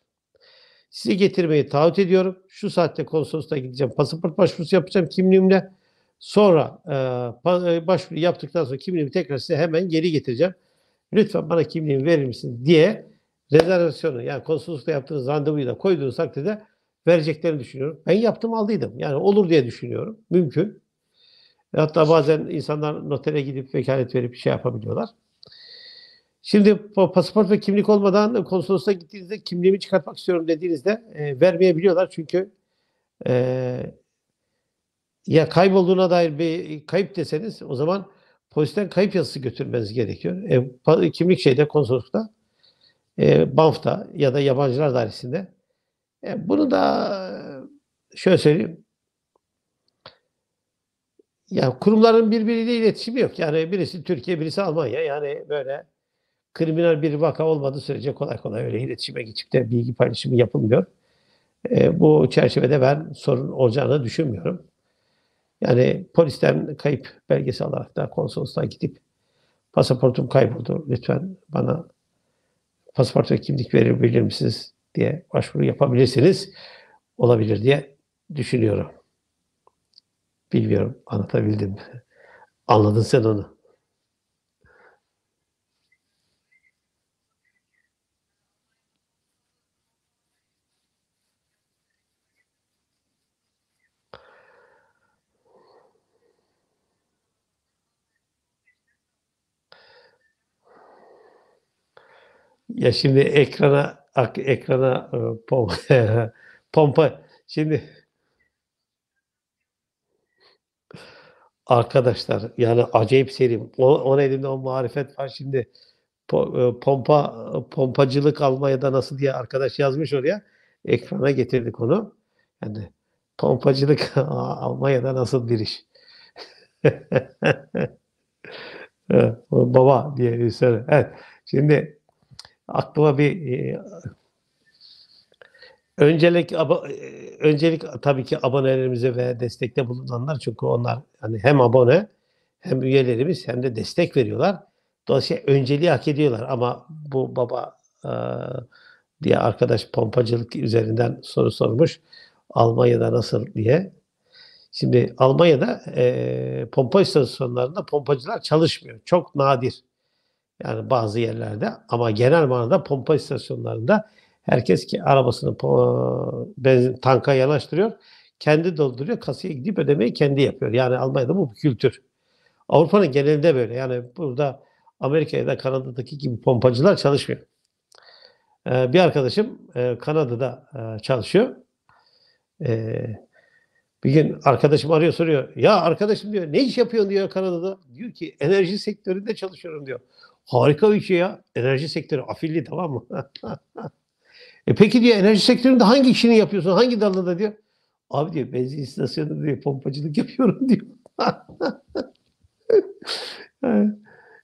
Sizi getirmeyi taahhüt ediyorum. Şu saatte konsolosluğa gideceğim. Pasaport başvurusu yapacağım kimliğimle. Sonra e, e başvuru yaptıktan sonra kimliğimi tekrar size hemen geri getireceğim. Lütfen bana kimliğimi verir misiniz diye rezervasyonu yani konsoloslukta yaptığınız randevuyu da koyduğunuz takdirde vereceklerini düşünüyorum. Ben yaptım aldıydım. Yani olur diye düşünüyorum. Mümkün. Hatta bazen insanlar notere gidip vekalet verip şey yapabiliyorlar. Şimdi pasaport ve kimlik olmadan konsolosluğa gittiğinizde kimliğimi çıkartmak istiyorum dediğinizde e, vermeyebiliyorlar. Çünkü e, ya kaybolduğuna dair bir kayıp deseniz o zaman polisten kayıp yazısı götürmeniz gerekiyor. E, kimlik şeyde konsoloslukta, e, BANF'ta ya da yabancılar dairesinde e, bunu da e, şöyle söyleyeyim. Ya kurumların birbiriyle iletişimi yok. Yani birisi Türkiye, birisi Almanya. Yani böyle kriminal bir vaka olmadığı sürece kolay kolay öyle iletişime geçip de bilgi paylaşımı yapılmıyor. E, bu çerçevede ben sorun olacağını düşünmüyorum. Yani polisten kayıp belgesi alarak da konsolosluğa gidip pasaportum kayboldu lütfen bana pasaport ve kimlik verebilir misiniz diye başvuru yapabilirsiniz. Olabilir diye düşünüyorum. Bilmiyorum anlatabildim Anladın sen onu. Ya şimdi ekrana ak, ekrana e, pom, pompa şimdi arkadaşlar yani acayip serim. O, onun elinde o marifet var şimdi e, pompa pompacılık Almanya'da nasıl diye arkadaş yazmış oraya. Ekrana getirdik onu. Yani pompacılık Almanya'da nasıl bir iş? Baba diye bir soru. Evet. Şimdi aklıma bir e, öncelik e, öncelik tabii ki abonelerimize ve destekte bulunanlar çünkü onlar hani hem abone hem üyelerimiz hem de destek veriyorlar. Dolayısıyla önceliği hak ediyorlar ama bu baba e, diye arkadaş pompacılık üzerinden soru sormuş. Almanya'da nasıl diye. Şimdi Almanya'da e, pompa istasyonlarında pompacılar çalışmıyor. Çok nadir. Yani bazı yerlerde ama genel manada pompa istasyonlarında herkes ki arabasını e, benzin tanka yanaştırıyor. Kendi dolduruyor. Kasaya gidip ödemeyi kendi yapıyor. Yani Almanya'da bu bir kültür. Avrupa'nın genelinde böyle. Yani burada Amerika'ya da Kanada'daki gibi pompacılar çalışmıyor. Ee, bir arkadaşım e, Kanada'da e, çalışıyor. E, bir gün arkadaşım arıyor soruyor. Ya arkadaşım diyor ne iş yapıyorsun diyor Kanada'da. Diyor ki enerji sektöründe çalışıyorum diyor. Harika bir şey ya. Enerji sektörü afilli tamam mı? e peki diyor enerji sektöründe hangi işini yapıyorsun? Hangi dalında diyor. Abi diyor benzin istasyonunda diyor pompacılık yapıyorum diyor.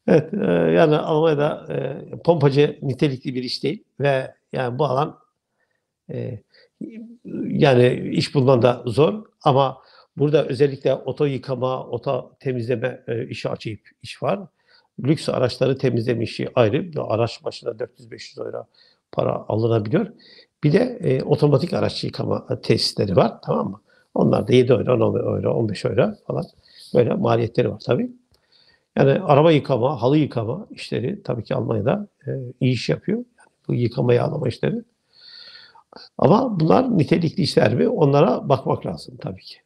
evet e, yani Almanya'da e, pompacı nitelikli bir iş değil ve yani bu alan e, yani iş bulman da zor ama burada özellikle oto yıkama, oto temizleme e, işi açayıp iş var lüks araçları temizleme işi ayrı. Araç başına 400-500 euro para alınabiliyor. Bir de e, otomatik araç yıkama e, tesisleri var tamam mı? Onlar da 7 euro, 10 euro, 15 euro falan böyle maliyetleri var tabii. Yani araba yıkama, halı yıkama işleri tabii ki Almanya'da e, iyi iş yapıyor. Yani bu yıkama yağlama işleri. Ama bunlar nitelikli işler mi? Onlara bakmak lazım tabii ki.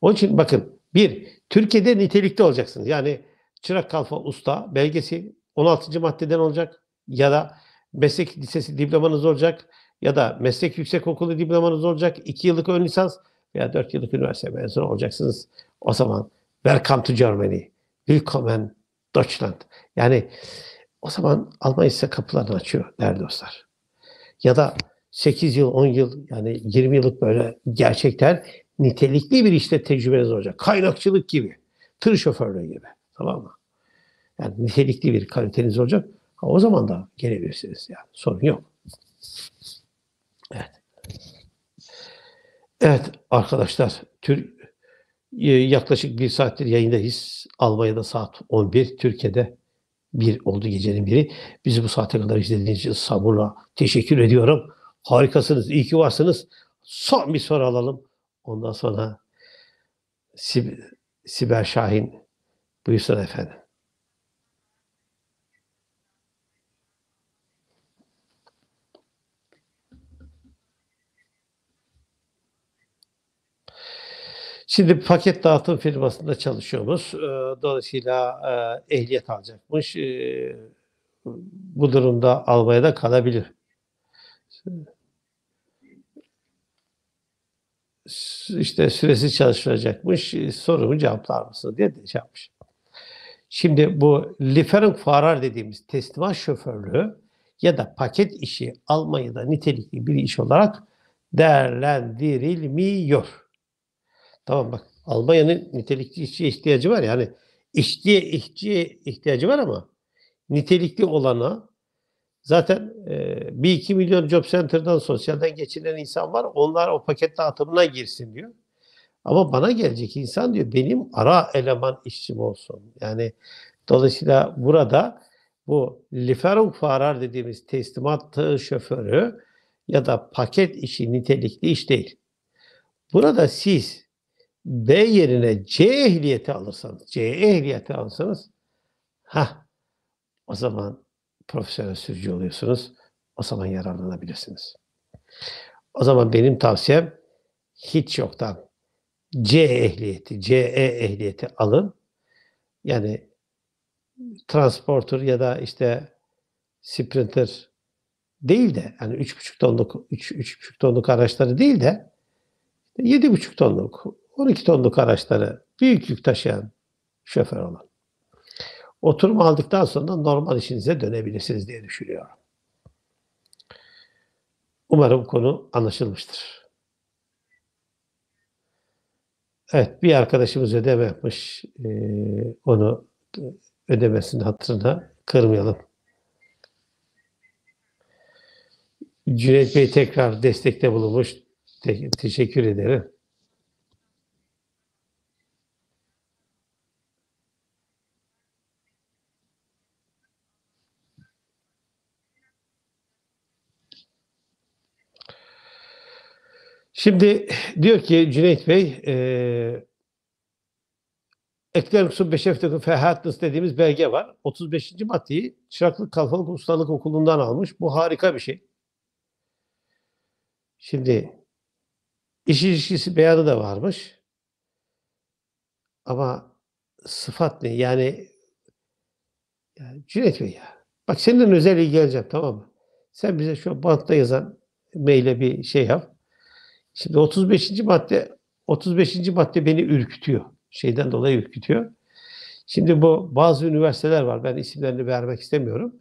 Onun için bakın bir, Türkiye'de nitelikli olacaksınız. Yani çırak kalfa usta belgesi 16. maddeden olacak ya da meslek lisesi diplomanız olacak ya da meslek yüksekokulu diplomanız olacak 2 yıllık ön lisans veya 4 yıllık üniversite mezunu olacaksınız. O zaman welcome to Germany. Willkommen Deutschland. Yani o zaman Almanya size kapılarını açıyor değerli dostlar. Ya da 8 yıl, 10 yıl yani 20 yıllık böyle gerçekten nitelikli bir işte tecrübeniz olacak. Kaynakçılık gibi, tır şoförlüğü gibi. Tamam mı? Yani nitelikli bir kaliteniz olacak. Ha, o zaman da gelebilirsiniz yani. Sorun yok. Evet. Evet arkadaşlar Türk e, yaklaşık bir saattir yayındayız. Almanya'da saat 11, Türkiye'de bir oldu gecenin biri. Bizi bu saate kadar izlediğiniz için sabırla teşekkür ediyorum. Harikasınız, iyi ki varsınız. Son bir soru alalım. Ondan sonra Sib Sibel Şahin Buyursun efendim. Şimdi paket dağıtım firmasında çalışıyoruz. Ee, dolayısıyla e, ehliyet alacakmış. Ee, bu durumda almaya da kalabilir. İşte süresi çalışılacakmış. Sorumu cevaplar mısın diye şey yapmış. Şimdi bu Lieferung Fahrer dediğimiz teslimat şoförlüğü ya da paket işi Almanya'da nitelikli bir iş olarak değerlendirilmiyor. Tamam bak Almanya'nın nitelikli işçi ihtiyacı var yani ya, hani işçiye işçi ihtiyacı var ama nitelikli olana zaten e, bir iki milyon job center'dan sosyalden geçinen insan var. Onlar o paket dağıtımına girsin diyor. Ama bana gelecek insan diyor benim ara eleman işçim olsun. Yani dolayısıyla burada bu liferum farar dediğimiz teslimat şoförü ya da paket işi nitelikli iş değil. Burada siz B yerine C ehliyeti alırsanız, C ehliyeti alırsanız ha o zaman profesyonel sürücü oluyorsunuz. O zaman yararlanabilirsiniz. O zaman benim tavsiyem hiç yoktan C ehliyeti, CE ehliyeti alın. Yani transporter ya da işte sprinter değil de yani 3,5 tonluk 3 3,5 tonluk araçları değil de 7,5 tonluk, 12 tonluk araçları büyük yük taşıyan şoför olan. Oturum aldıktan sonra normal işinize dönebilirsiniz diye düşünüyorum. Umarım konu anlaşılmıştır. Evet bir arkadaşımız ödeme yapmış. Ee, onu ödemesinin hatırına kırmayalım. Cüneyt Bey tekrar destekte bulunmuş. Te teşekkür ederim. Şimdi diyor ki Cüneyt Bey e, Eklerksu Beşef'teki Fehatnıs dediğimiz belge var. 35. maddeyi Çıraklık Kalfalık Ustalık Okulu'ndan almış. Bu harika bir şey. Şimdi iş ilişkisi beyanı da varmış. Ama sıfat ne? Yani, yani Cüneyt Bey ya. Bak senden özel ilgileneceğim tamam mı? Sen bize şu bantta yazan maile bir şey yap. Şimdi 35. madde 35. madde beni ürkütüyor. Şeyden dolayı ürkütüyor. Şimdi bu bazı üniversiteler var. Ben isimlerini vermek istemiyorum.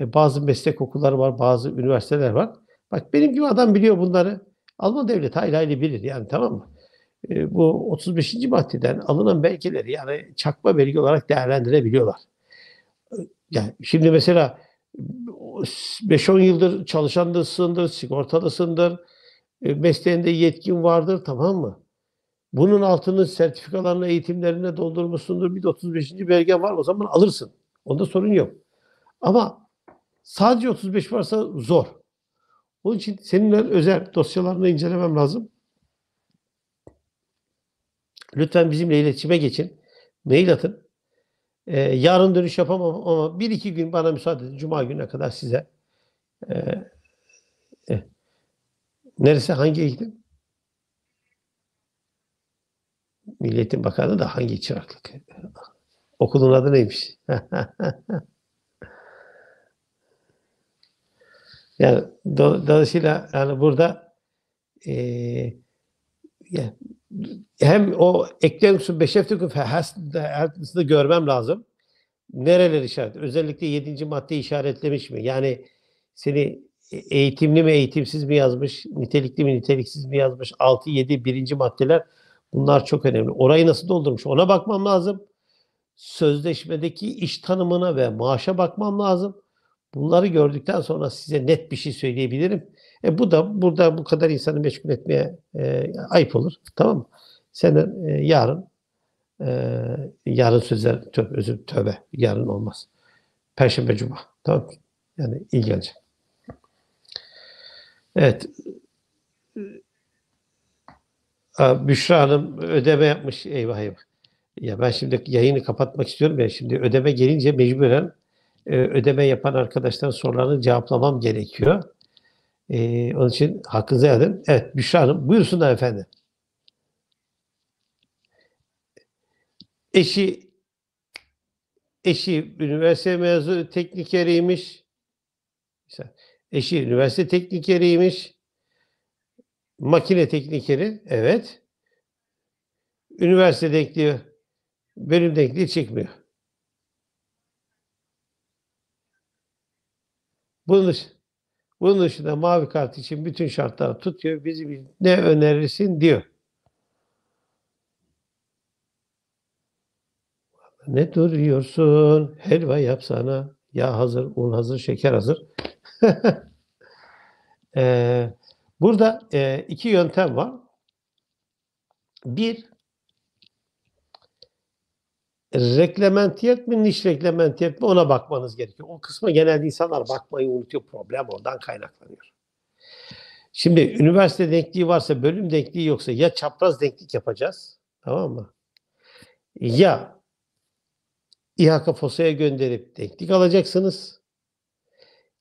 E, bazı meslek okulları var, bazı üniversiteler var. Bak benim gibi adam biliyor bunları. Alman devleti hayli hayli bilir yani tamam mı? E, bu 35. maddeden alınan belgeleri yani çakma belge olarak değerlendirebiliyorlar. E, yani şimdi mesela 5-10 yıldır çalışanlısındır, sigortalısındır, e, mesleğinde yetkin vardır tamam mı? Bunun altını sertifikalarına, eğitimlerine doldurmuşsundur. Bir de 35. belge var o zaman alırsın. Onda sorun yok. Ama sadece 35 varsa zor. Onun için seninle özel dosyalarını incelemem lazım. Lütfen bizimle iletişime geçin. Mail atın. Ee, yarın dönüş yapamam ama bir iki gün bana müsaade edin. Cuma gününe kadar size e, Neresi? Hangi eğitim? Milliyetin Bakanı da hangi çıraklık? Okulun adı neymiş? yani do dolayısıyla yani burada e, yani, hem o eklem su beşeftikü fehasını görmem lazım. Nereler işaret? Özellikle yedinci madde işaretlemiş mi? Yani seni e, eğitimli mi eğitimsiz mi yazmış, nitelikli mi niteliksiz mi yazmış, 6, 7, birinci maddeler bunlar çok önemli. Orayı nasıl doldurmuş ona bakmam lazım. Sözleşmedeki iş tanımına ve maaşa bakmam lazım. Bunları gördükten sonra size net bir şey söyleyebilirim. E bu da burada bu kadar insanı meşgul etmeye e, ayıp olur. Tamam mı? Senin e, yarın e, yarın sözler tövbe, özür tövbe yarın olmaz. Perşembe cuma. Tamam mı? Yani iyi Evet. Büşra Hanım ödeme yapmış. Eyvah eyvah. Ya ben şimdi yayını kapatmak istiyorum ya. Şimdi ödeme gelince mecburen e, ödeme yapan arkadaştan sorularını cevaplamam gerekiyor. E, onun için hakkınızı edin. Evet Büşra Hanım buyursunlar efendim. Eşi eşi üniversite mezunu teknikeriymiş. Mesela Eşi üniversite teknikeriymiş. Makine teknikeri. Evet. Üniversite denkliği, bölüm denkliği çekmiyor. Bunun dışında, bunun dışında mavi kart için bütün şartları tutuyor. Bizi ne önerirsin diyor. Ne duruyorsun? Helva yapsana. Yağ hazır, un hazır, şeker hazır. e, burada e, iki yöntem var. Bir, reklementiyet mi, niş reklementiyet mi ona bakmanız gerekiyor. O kısma genelde insanlar bakmayı unutuyor. Problem oradan kaynaklanıyor. Şimdi üniversite denkliği varsa, bölüm denkliği yoksa ya çapraz denklik yapacağız. Tamam mı? Ya İHK FOSA'ya gönderip denklik alacaksınız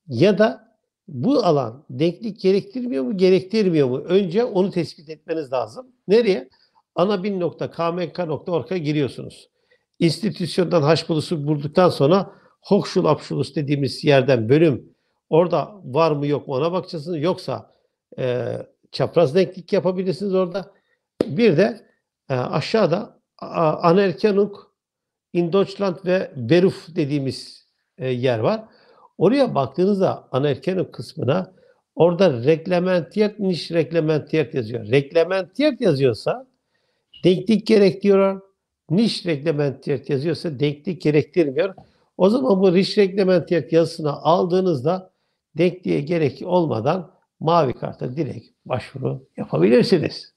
ya da bu alan denklik gerektirmiyor mu, gerektirmiyor mu? Önce onu tespit etmeniz lazım. Nereye? anabin.kmk.org'a giriyorsunuz. İnstitüsyondan Haşbulus'u bulduktan sonra Hokşul Apşulus dediğimiz yerden bölüm orada var mı yok mu ona bakacaksınız. Yoksa e, çapraz denklik yapabilirsiniz orada. Bir de e, aşağıda Anerkenuk, Indoçland ve Beruf dediğimiz e, yer var. Oraya baktığınızda Anerkenum kısmına orada reglementiyet niş reglementiyet yazıyor. Reglementiyet yazıyorsa denklik gerektiriyor. Niş reglementiyet yazıyorsa denklik gerektirmiyor. O zaman bu niş reglementiyet yazısını aldığınızda denkliğe gerek olmadan mavi karta direkt başvuru yapabilirsiniz.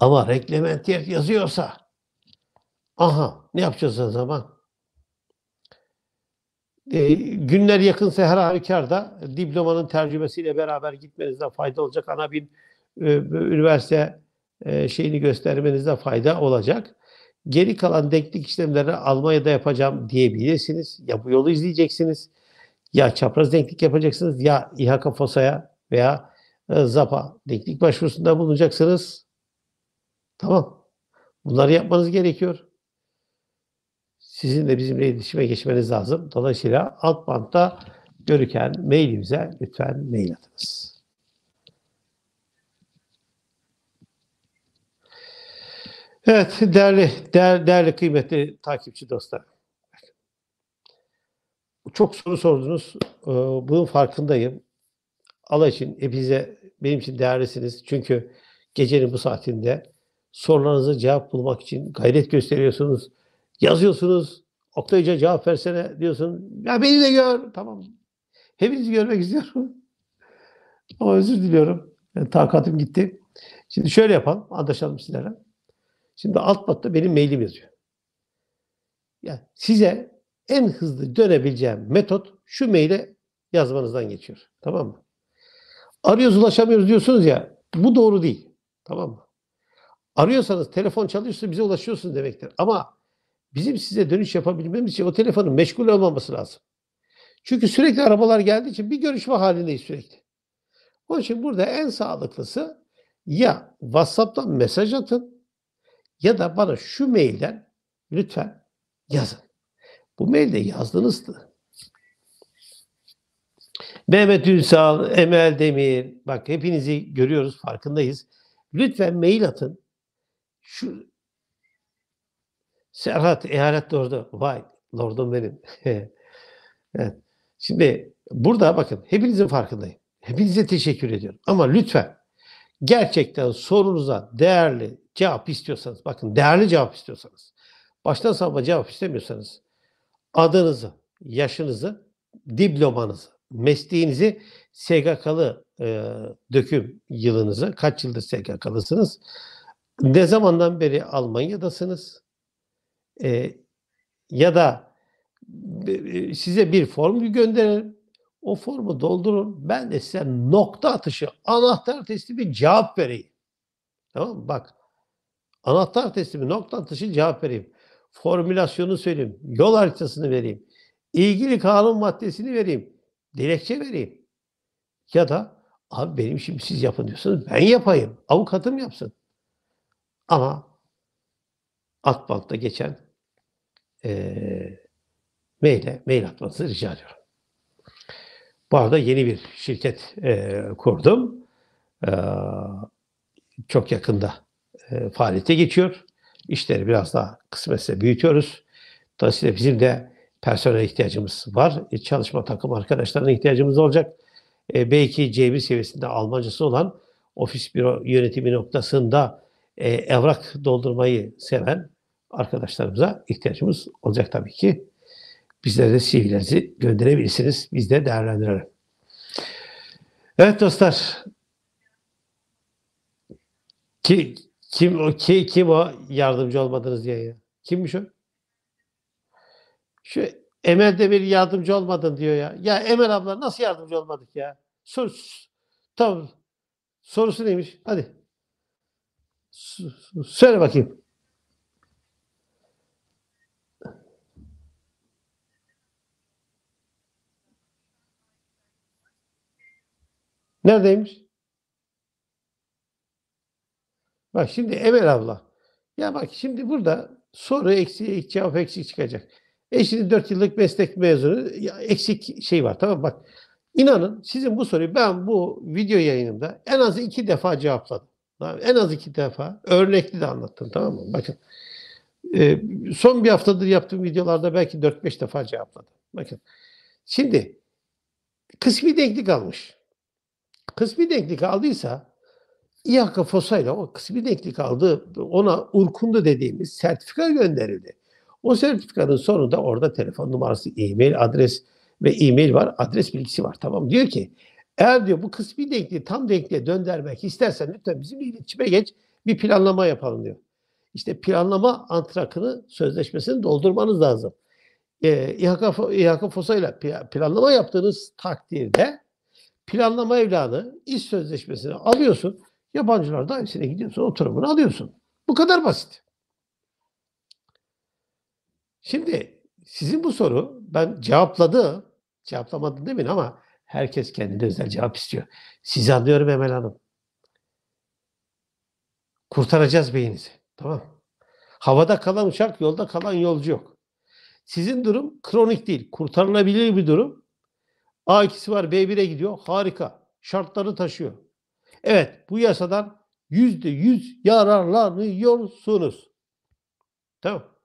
Ama reglementiyet yazıyorsa aha ne yapacağız o zaman? E, günler yakınsa her halükarda diplomanın tercümesiyle beraber gitmenizden fayda olacak. Ana bir e, üniversite e, şeyini göstermenizde fayda olacak. Geri kalan denklik işlemlerini Almanya'da yapacağım diyebilirsiniz. Ya bu yolu izleyeceksiniz. Ya çapraz denklik yapacaksınız ya İHK FOSA'ya veya e, ZAP'a denklik başvurusunda bulunacaksınız. Tamam. Bunları yapmanız gerekiyor sizin de bizimle iletişime geçmeniz lazım. Dolayısıyla alt bantta görüken mailimize lütfen mail atınız. Evet değerli, değer, değerli kıymetli takipçi dostlar. Çok soru sordunuz. Ee, bunun farkındayım. Allah için hepinize benim için değerlisiniz. Çünkü gecenin bu saatinde sorularınızı cevap bulmak için gayret gösteriyorsunuz Yazıyorsunuz. Oktay cevap versene diyorsun. Ya beni de gör. Tamam. Hepinizi görmek istiyorum. Ama özür diliyorum. Yani takatim gitti. Şimdi şöyle yapalım. Anlaşalım sizlere. Şimdi alt batta benim mailim yazıyor. Yani size en hızlı dönebileceğim metot şu maile yazmanızdan geçiyor. Tamam mı? Arıyoruz ulaşamıyoruz diyorsunuz ya bu doğru değil. Tamam mı? Arıyorsanız telefon çalıyorsa bize ulaşıyorsunuz demektir. Ama bizim size dönüş yapabilmemiz için o telefonun meşgul olmaması lazım. Çünkü sürekli arabalar geldiği için bir görüşme halindeyiz sürekli. Onun için burada en sağlıklısı ya WhatsApp'tan mesaj atın ya da bana şu mailden lütfen yazın. Bu mailde yazdınız da. Mehmet Ünsal, Emel Demir, bak hepinizi görüyoruz, farkındayız. Lütfen mail atın. Şu Serhat, eyalet lordu. Vay, lordum benim. evet. Şimdi burada bakın hepinizin farkındayım. Hepinize teşekkür ediyorum. Ama lütfen gerçekten sorunuza değerli cevap istiyorsanız, bakın değerli cevap istiyorsanız, baştan savma cevap istemiyorsanız adınızı, yaşınızı, diplomanızı, mesleğinizi, SGK'lı e, döküm yılınızı, kaç yıldır SGK'lısınız, ne zamandan beri Almanya'dasınız, e, ya da e, e, size bir form gönderirim. O formu doldurun. Ben de size nokta atışı, anahtar testi bir cevap vereyim. Tamam mı? Bak. Anahtar testi bir nokta atışı cevap vereyim. Formülasyonu söyleyeyim. Yol haritasını vereyim. ilgili kanun maddesini vereyim. Dilekçe vereyim. Ya da abi benim şimdi siz yapın diyorsunuz. Ben yapayım. Avukatım yapsın. Ama Akbank'ta geçen e, maile, mail atmanızı rica ediyorum. Bu arada yeni bir şirket e, kurdum. E, çok yakında e, faaliyete geçiyor. İşleri biraz daha kısmetse büyütüyoruz. Dolayısıyla bizim de personel ihtiyacımız var. E, çalışma takım arkadaşlarına ihtiyacımız olacak. E, belki C1 seviyesinde Almancası olan ofis büro yönetimi noktasında e, evrak doldurmayı seven arkadaşlarımıza ihtiyacımız olacak tabii ki. Bizlere de CV'lerinizi gönderebilirsiniz. Biz de değerlendirelim. Evet dostlar. Ki, kim o ki, kim o yardımcı olmadınız diye ya. Kimmiş o? Şu Emel de bir yardımcı olmadın diyor ya. Ya Emel abla nasıl yardımcı olmadık ya? Sor, tamam. Sorusu neymiş? Hadi. söyle bakayım. Neredeymiş? Bak şimdi Emel abla. Ya bak şimdi burada soru eksik, cevap eksik çıkacak. Eşiniz 4 yıllık meslek mezunu ya eksik şey var tamam bak. İnanın sizin bu soruyu ben bu video yayınımda en az iki defa cevapladım. Tamam, en az iki defa örnekli de anlattım tamam mı? Bakın e, son bir haftadır yaptığım videolarda belki 4-5 defa cevapladım. Bakın şimdi kısmi denklik almış kısmi denklik aldıysa İHK FOSA ile o kısmi denklik aldı ona urkundu dediğimiz sertifika gönderildi. O sertifikanın sonunda orada telefon numarası, e-mail adres ve e-mail var. Adres bilgisi var. Tamam diyor ki eğer diyor bu kısmi denkliği tam denkliğe döndürmek istersen lütfen bizim iletişime geç bir planlama yapalım diyor. İşte planlama antrakını sözleşmesini doldurmanız lazım. Ee, İHK, İHK FOSA ile planlama yaptığınız takdirde planlama evladı, iş sözleşmesini alıyorsun. Yabancılar da dairesine gidiyorsun, oturumunu alıyorsun. Bu kadar basit. Şimdi sizin bu soru ben cevapladı, cevaplamadım demin ama herkes kendine özel cevap istiyor. Sizi anlıyorum Emel Hanım. Kurtaracağız beyinizi, Tamam. Havada kalan uçak, yolda kalan yolcu yok. Sizin durum kronik değil. Kurtarılabilir bir durum. A2'si var B1'e gidiyor. Harika. Şartları taşıyor. Evet bu yasadan yüzde yüz yararlanıyorsunuz. Tamam.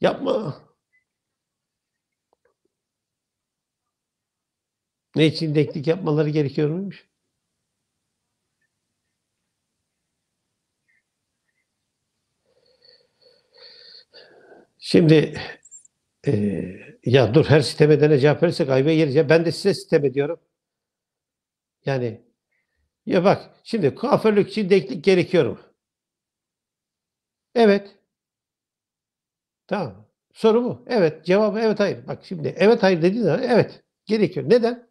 Yapma. Ne için deklik yapmaları gerekiyor muymuş? Şimdi e, ya dur her sitem edene cevap verirsek ayıbe yeriz. ben de size sistem ediyorum. Yani ya bak şimdi kuaförlük için denklik mu Evet. Tamam. Soru bu. Evet. Cevabı evet hayır. Bak şimdi evet hayır dediğin zaman evet gerekiyor. Neden?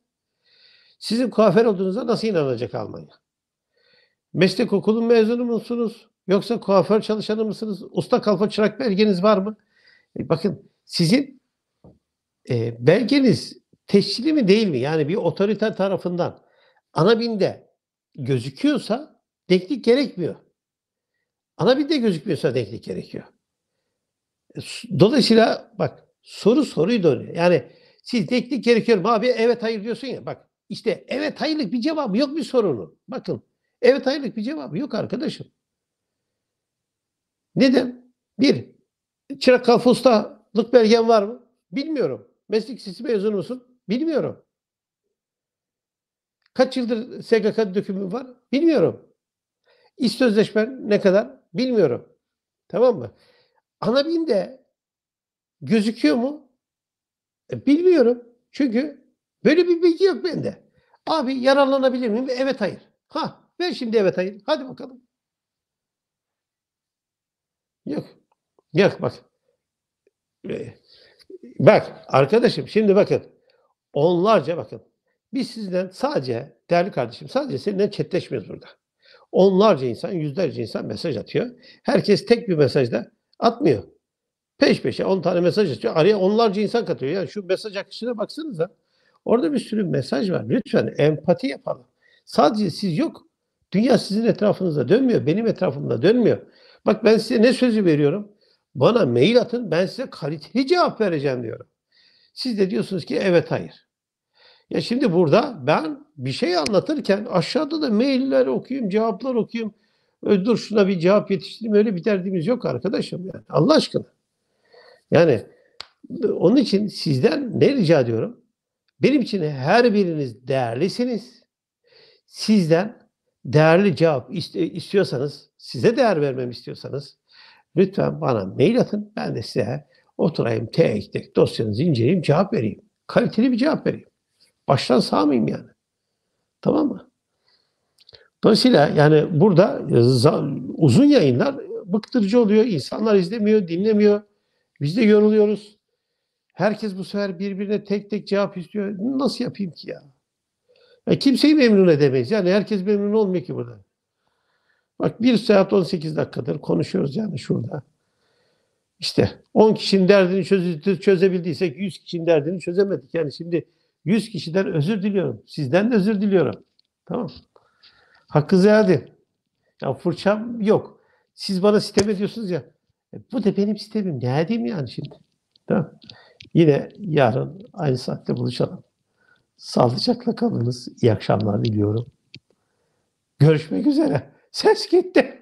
Sizin kuaför olduğunuza nasıl inanacak Almanya? Meslek okulun mezunu musunuz? Yoksa kuaför çalışanı mısınız? Usta kalfa çırak belgeniz var mı? E bakın sizin e, belgeniz tescilli mi değil mi? Yani bir otorite tarafından anabinde gözüküyorsa denklik gerekmiyor. Anabinde gözükmüyorsa denklik gerekiyor. E, dolayısıyla bak soru soruyu dönüyor. Yani siz denklik gerekiyor mu abi? Evet hayır diyorsun ya. Bak işte evet hayırlık bir cevabı yok bir sorunun. Bakın evet hayırlık bir cevabı yok arkadaşım. Neden? Bir, çırak kalfustalık belgen var mı? Bilmiyorum. Meslek lisesi mezunu musun? Bilmiyorum. Kaç yıldır SGK dökümü var? Bilmiyorum. İş sözleşmen ne kadar? Bilmiyorum. Tamam mı? Ana binde gözüküyor mu? E, bilmiyorum. Çünkü böyle bir bilgi yok bende. Abi yararlanabilir miyim? Evet hayır. Ha ver şimdi evet hayır. Hadi bakalım. Yok. Yok bak. E, Bak arkadaşım şimdi bakın onlarca bakın biz sizden sadece değerli kardeşim sadece seninle chatleşmiyoruz burada. Onlarca insan, yüzlerce insan mesaj atıyor. Herkes tek bir mesajda atmıyor. Peş peşe 10 tane mesaj atıyor. Araya onlarca insan katıyor. Yani şu mesaj akışına baksanıza. Orada bir sürü mesaj var. Lütfen empati yapalım. Sadece siz yok. Dünya sizin etrafınızda dönmüyor. Benim etrafımda dönmüyor. Bak ben size ne sözü veriyorum? Bana mail atın ben size kaliteli cevap vereceğim diyorum. Siz de diyorsunuz ki evet hayır. Ya şimdi burada ben bir şey anlatırken aşağıda da mailler okuyayım, cevaplar okuyayım. Dur şuna bir cevap yetiştireyim öyle bir derdimiz yok arkadaşım yani. Allah aşkına. Yani onun için sizden ne rica ediyorum? Benim için her biriniz değerlisiniz. Sizden değerli cevap istiyorsanız, size değer vermem istiyorsanız Lütfen bana mail atın. Ben de size oturayım tek tek dosyanızı inceleyeyim cevap vereyim. Kaliteli bir cevap vereyim. Baştan sağmayayım yani. Tamam mı? Dolayısıyla yani burada e, uzun yayınlar bıktırıcı oluyor. İnsanlar izlemiyor, dinlemiyor. Biz de yoruluyoruz. Herkes bu sefer birbirine tek tek cevap istiyor. Nasıl yapayım ki ya? ya kimseyi memnun edemeyiz. Yani herkes memnun olmuyor ki burada. Bak bir saat 18 dakikadır konuşuyoruz yani şurada. İşte 10 kişinin derdini çöz çözebildiysek 100 kişinin derdini çözemedik. Yani şimdi 100 kişiden özür diliyorum. Sizden de özür diliyorum. Tamam Hakkı ziyade. Ya fırçam yok. Siz bana sitem ediyorsunuz ya. E, bu da benim sistemim. Ne edeyim yani şimdi? Tamam. Yine yarın aynı saatte buluşalım. Sağlıcakla kalınız. İyi akşamlar diliyorum. Görüşmek üzere. Ses gitti.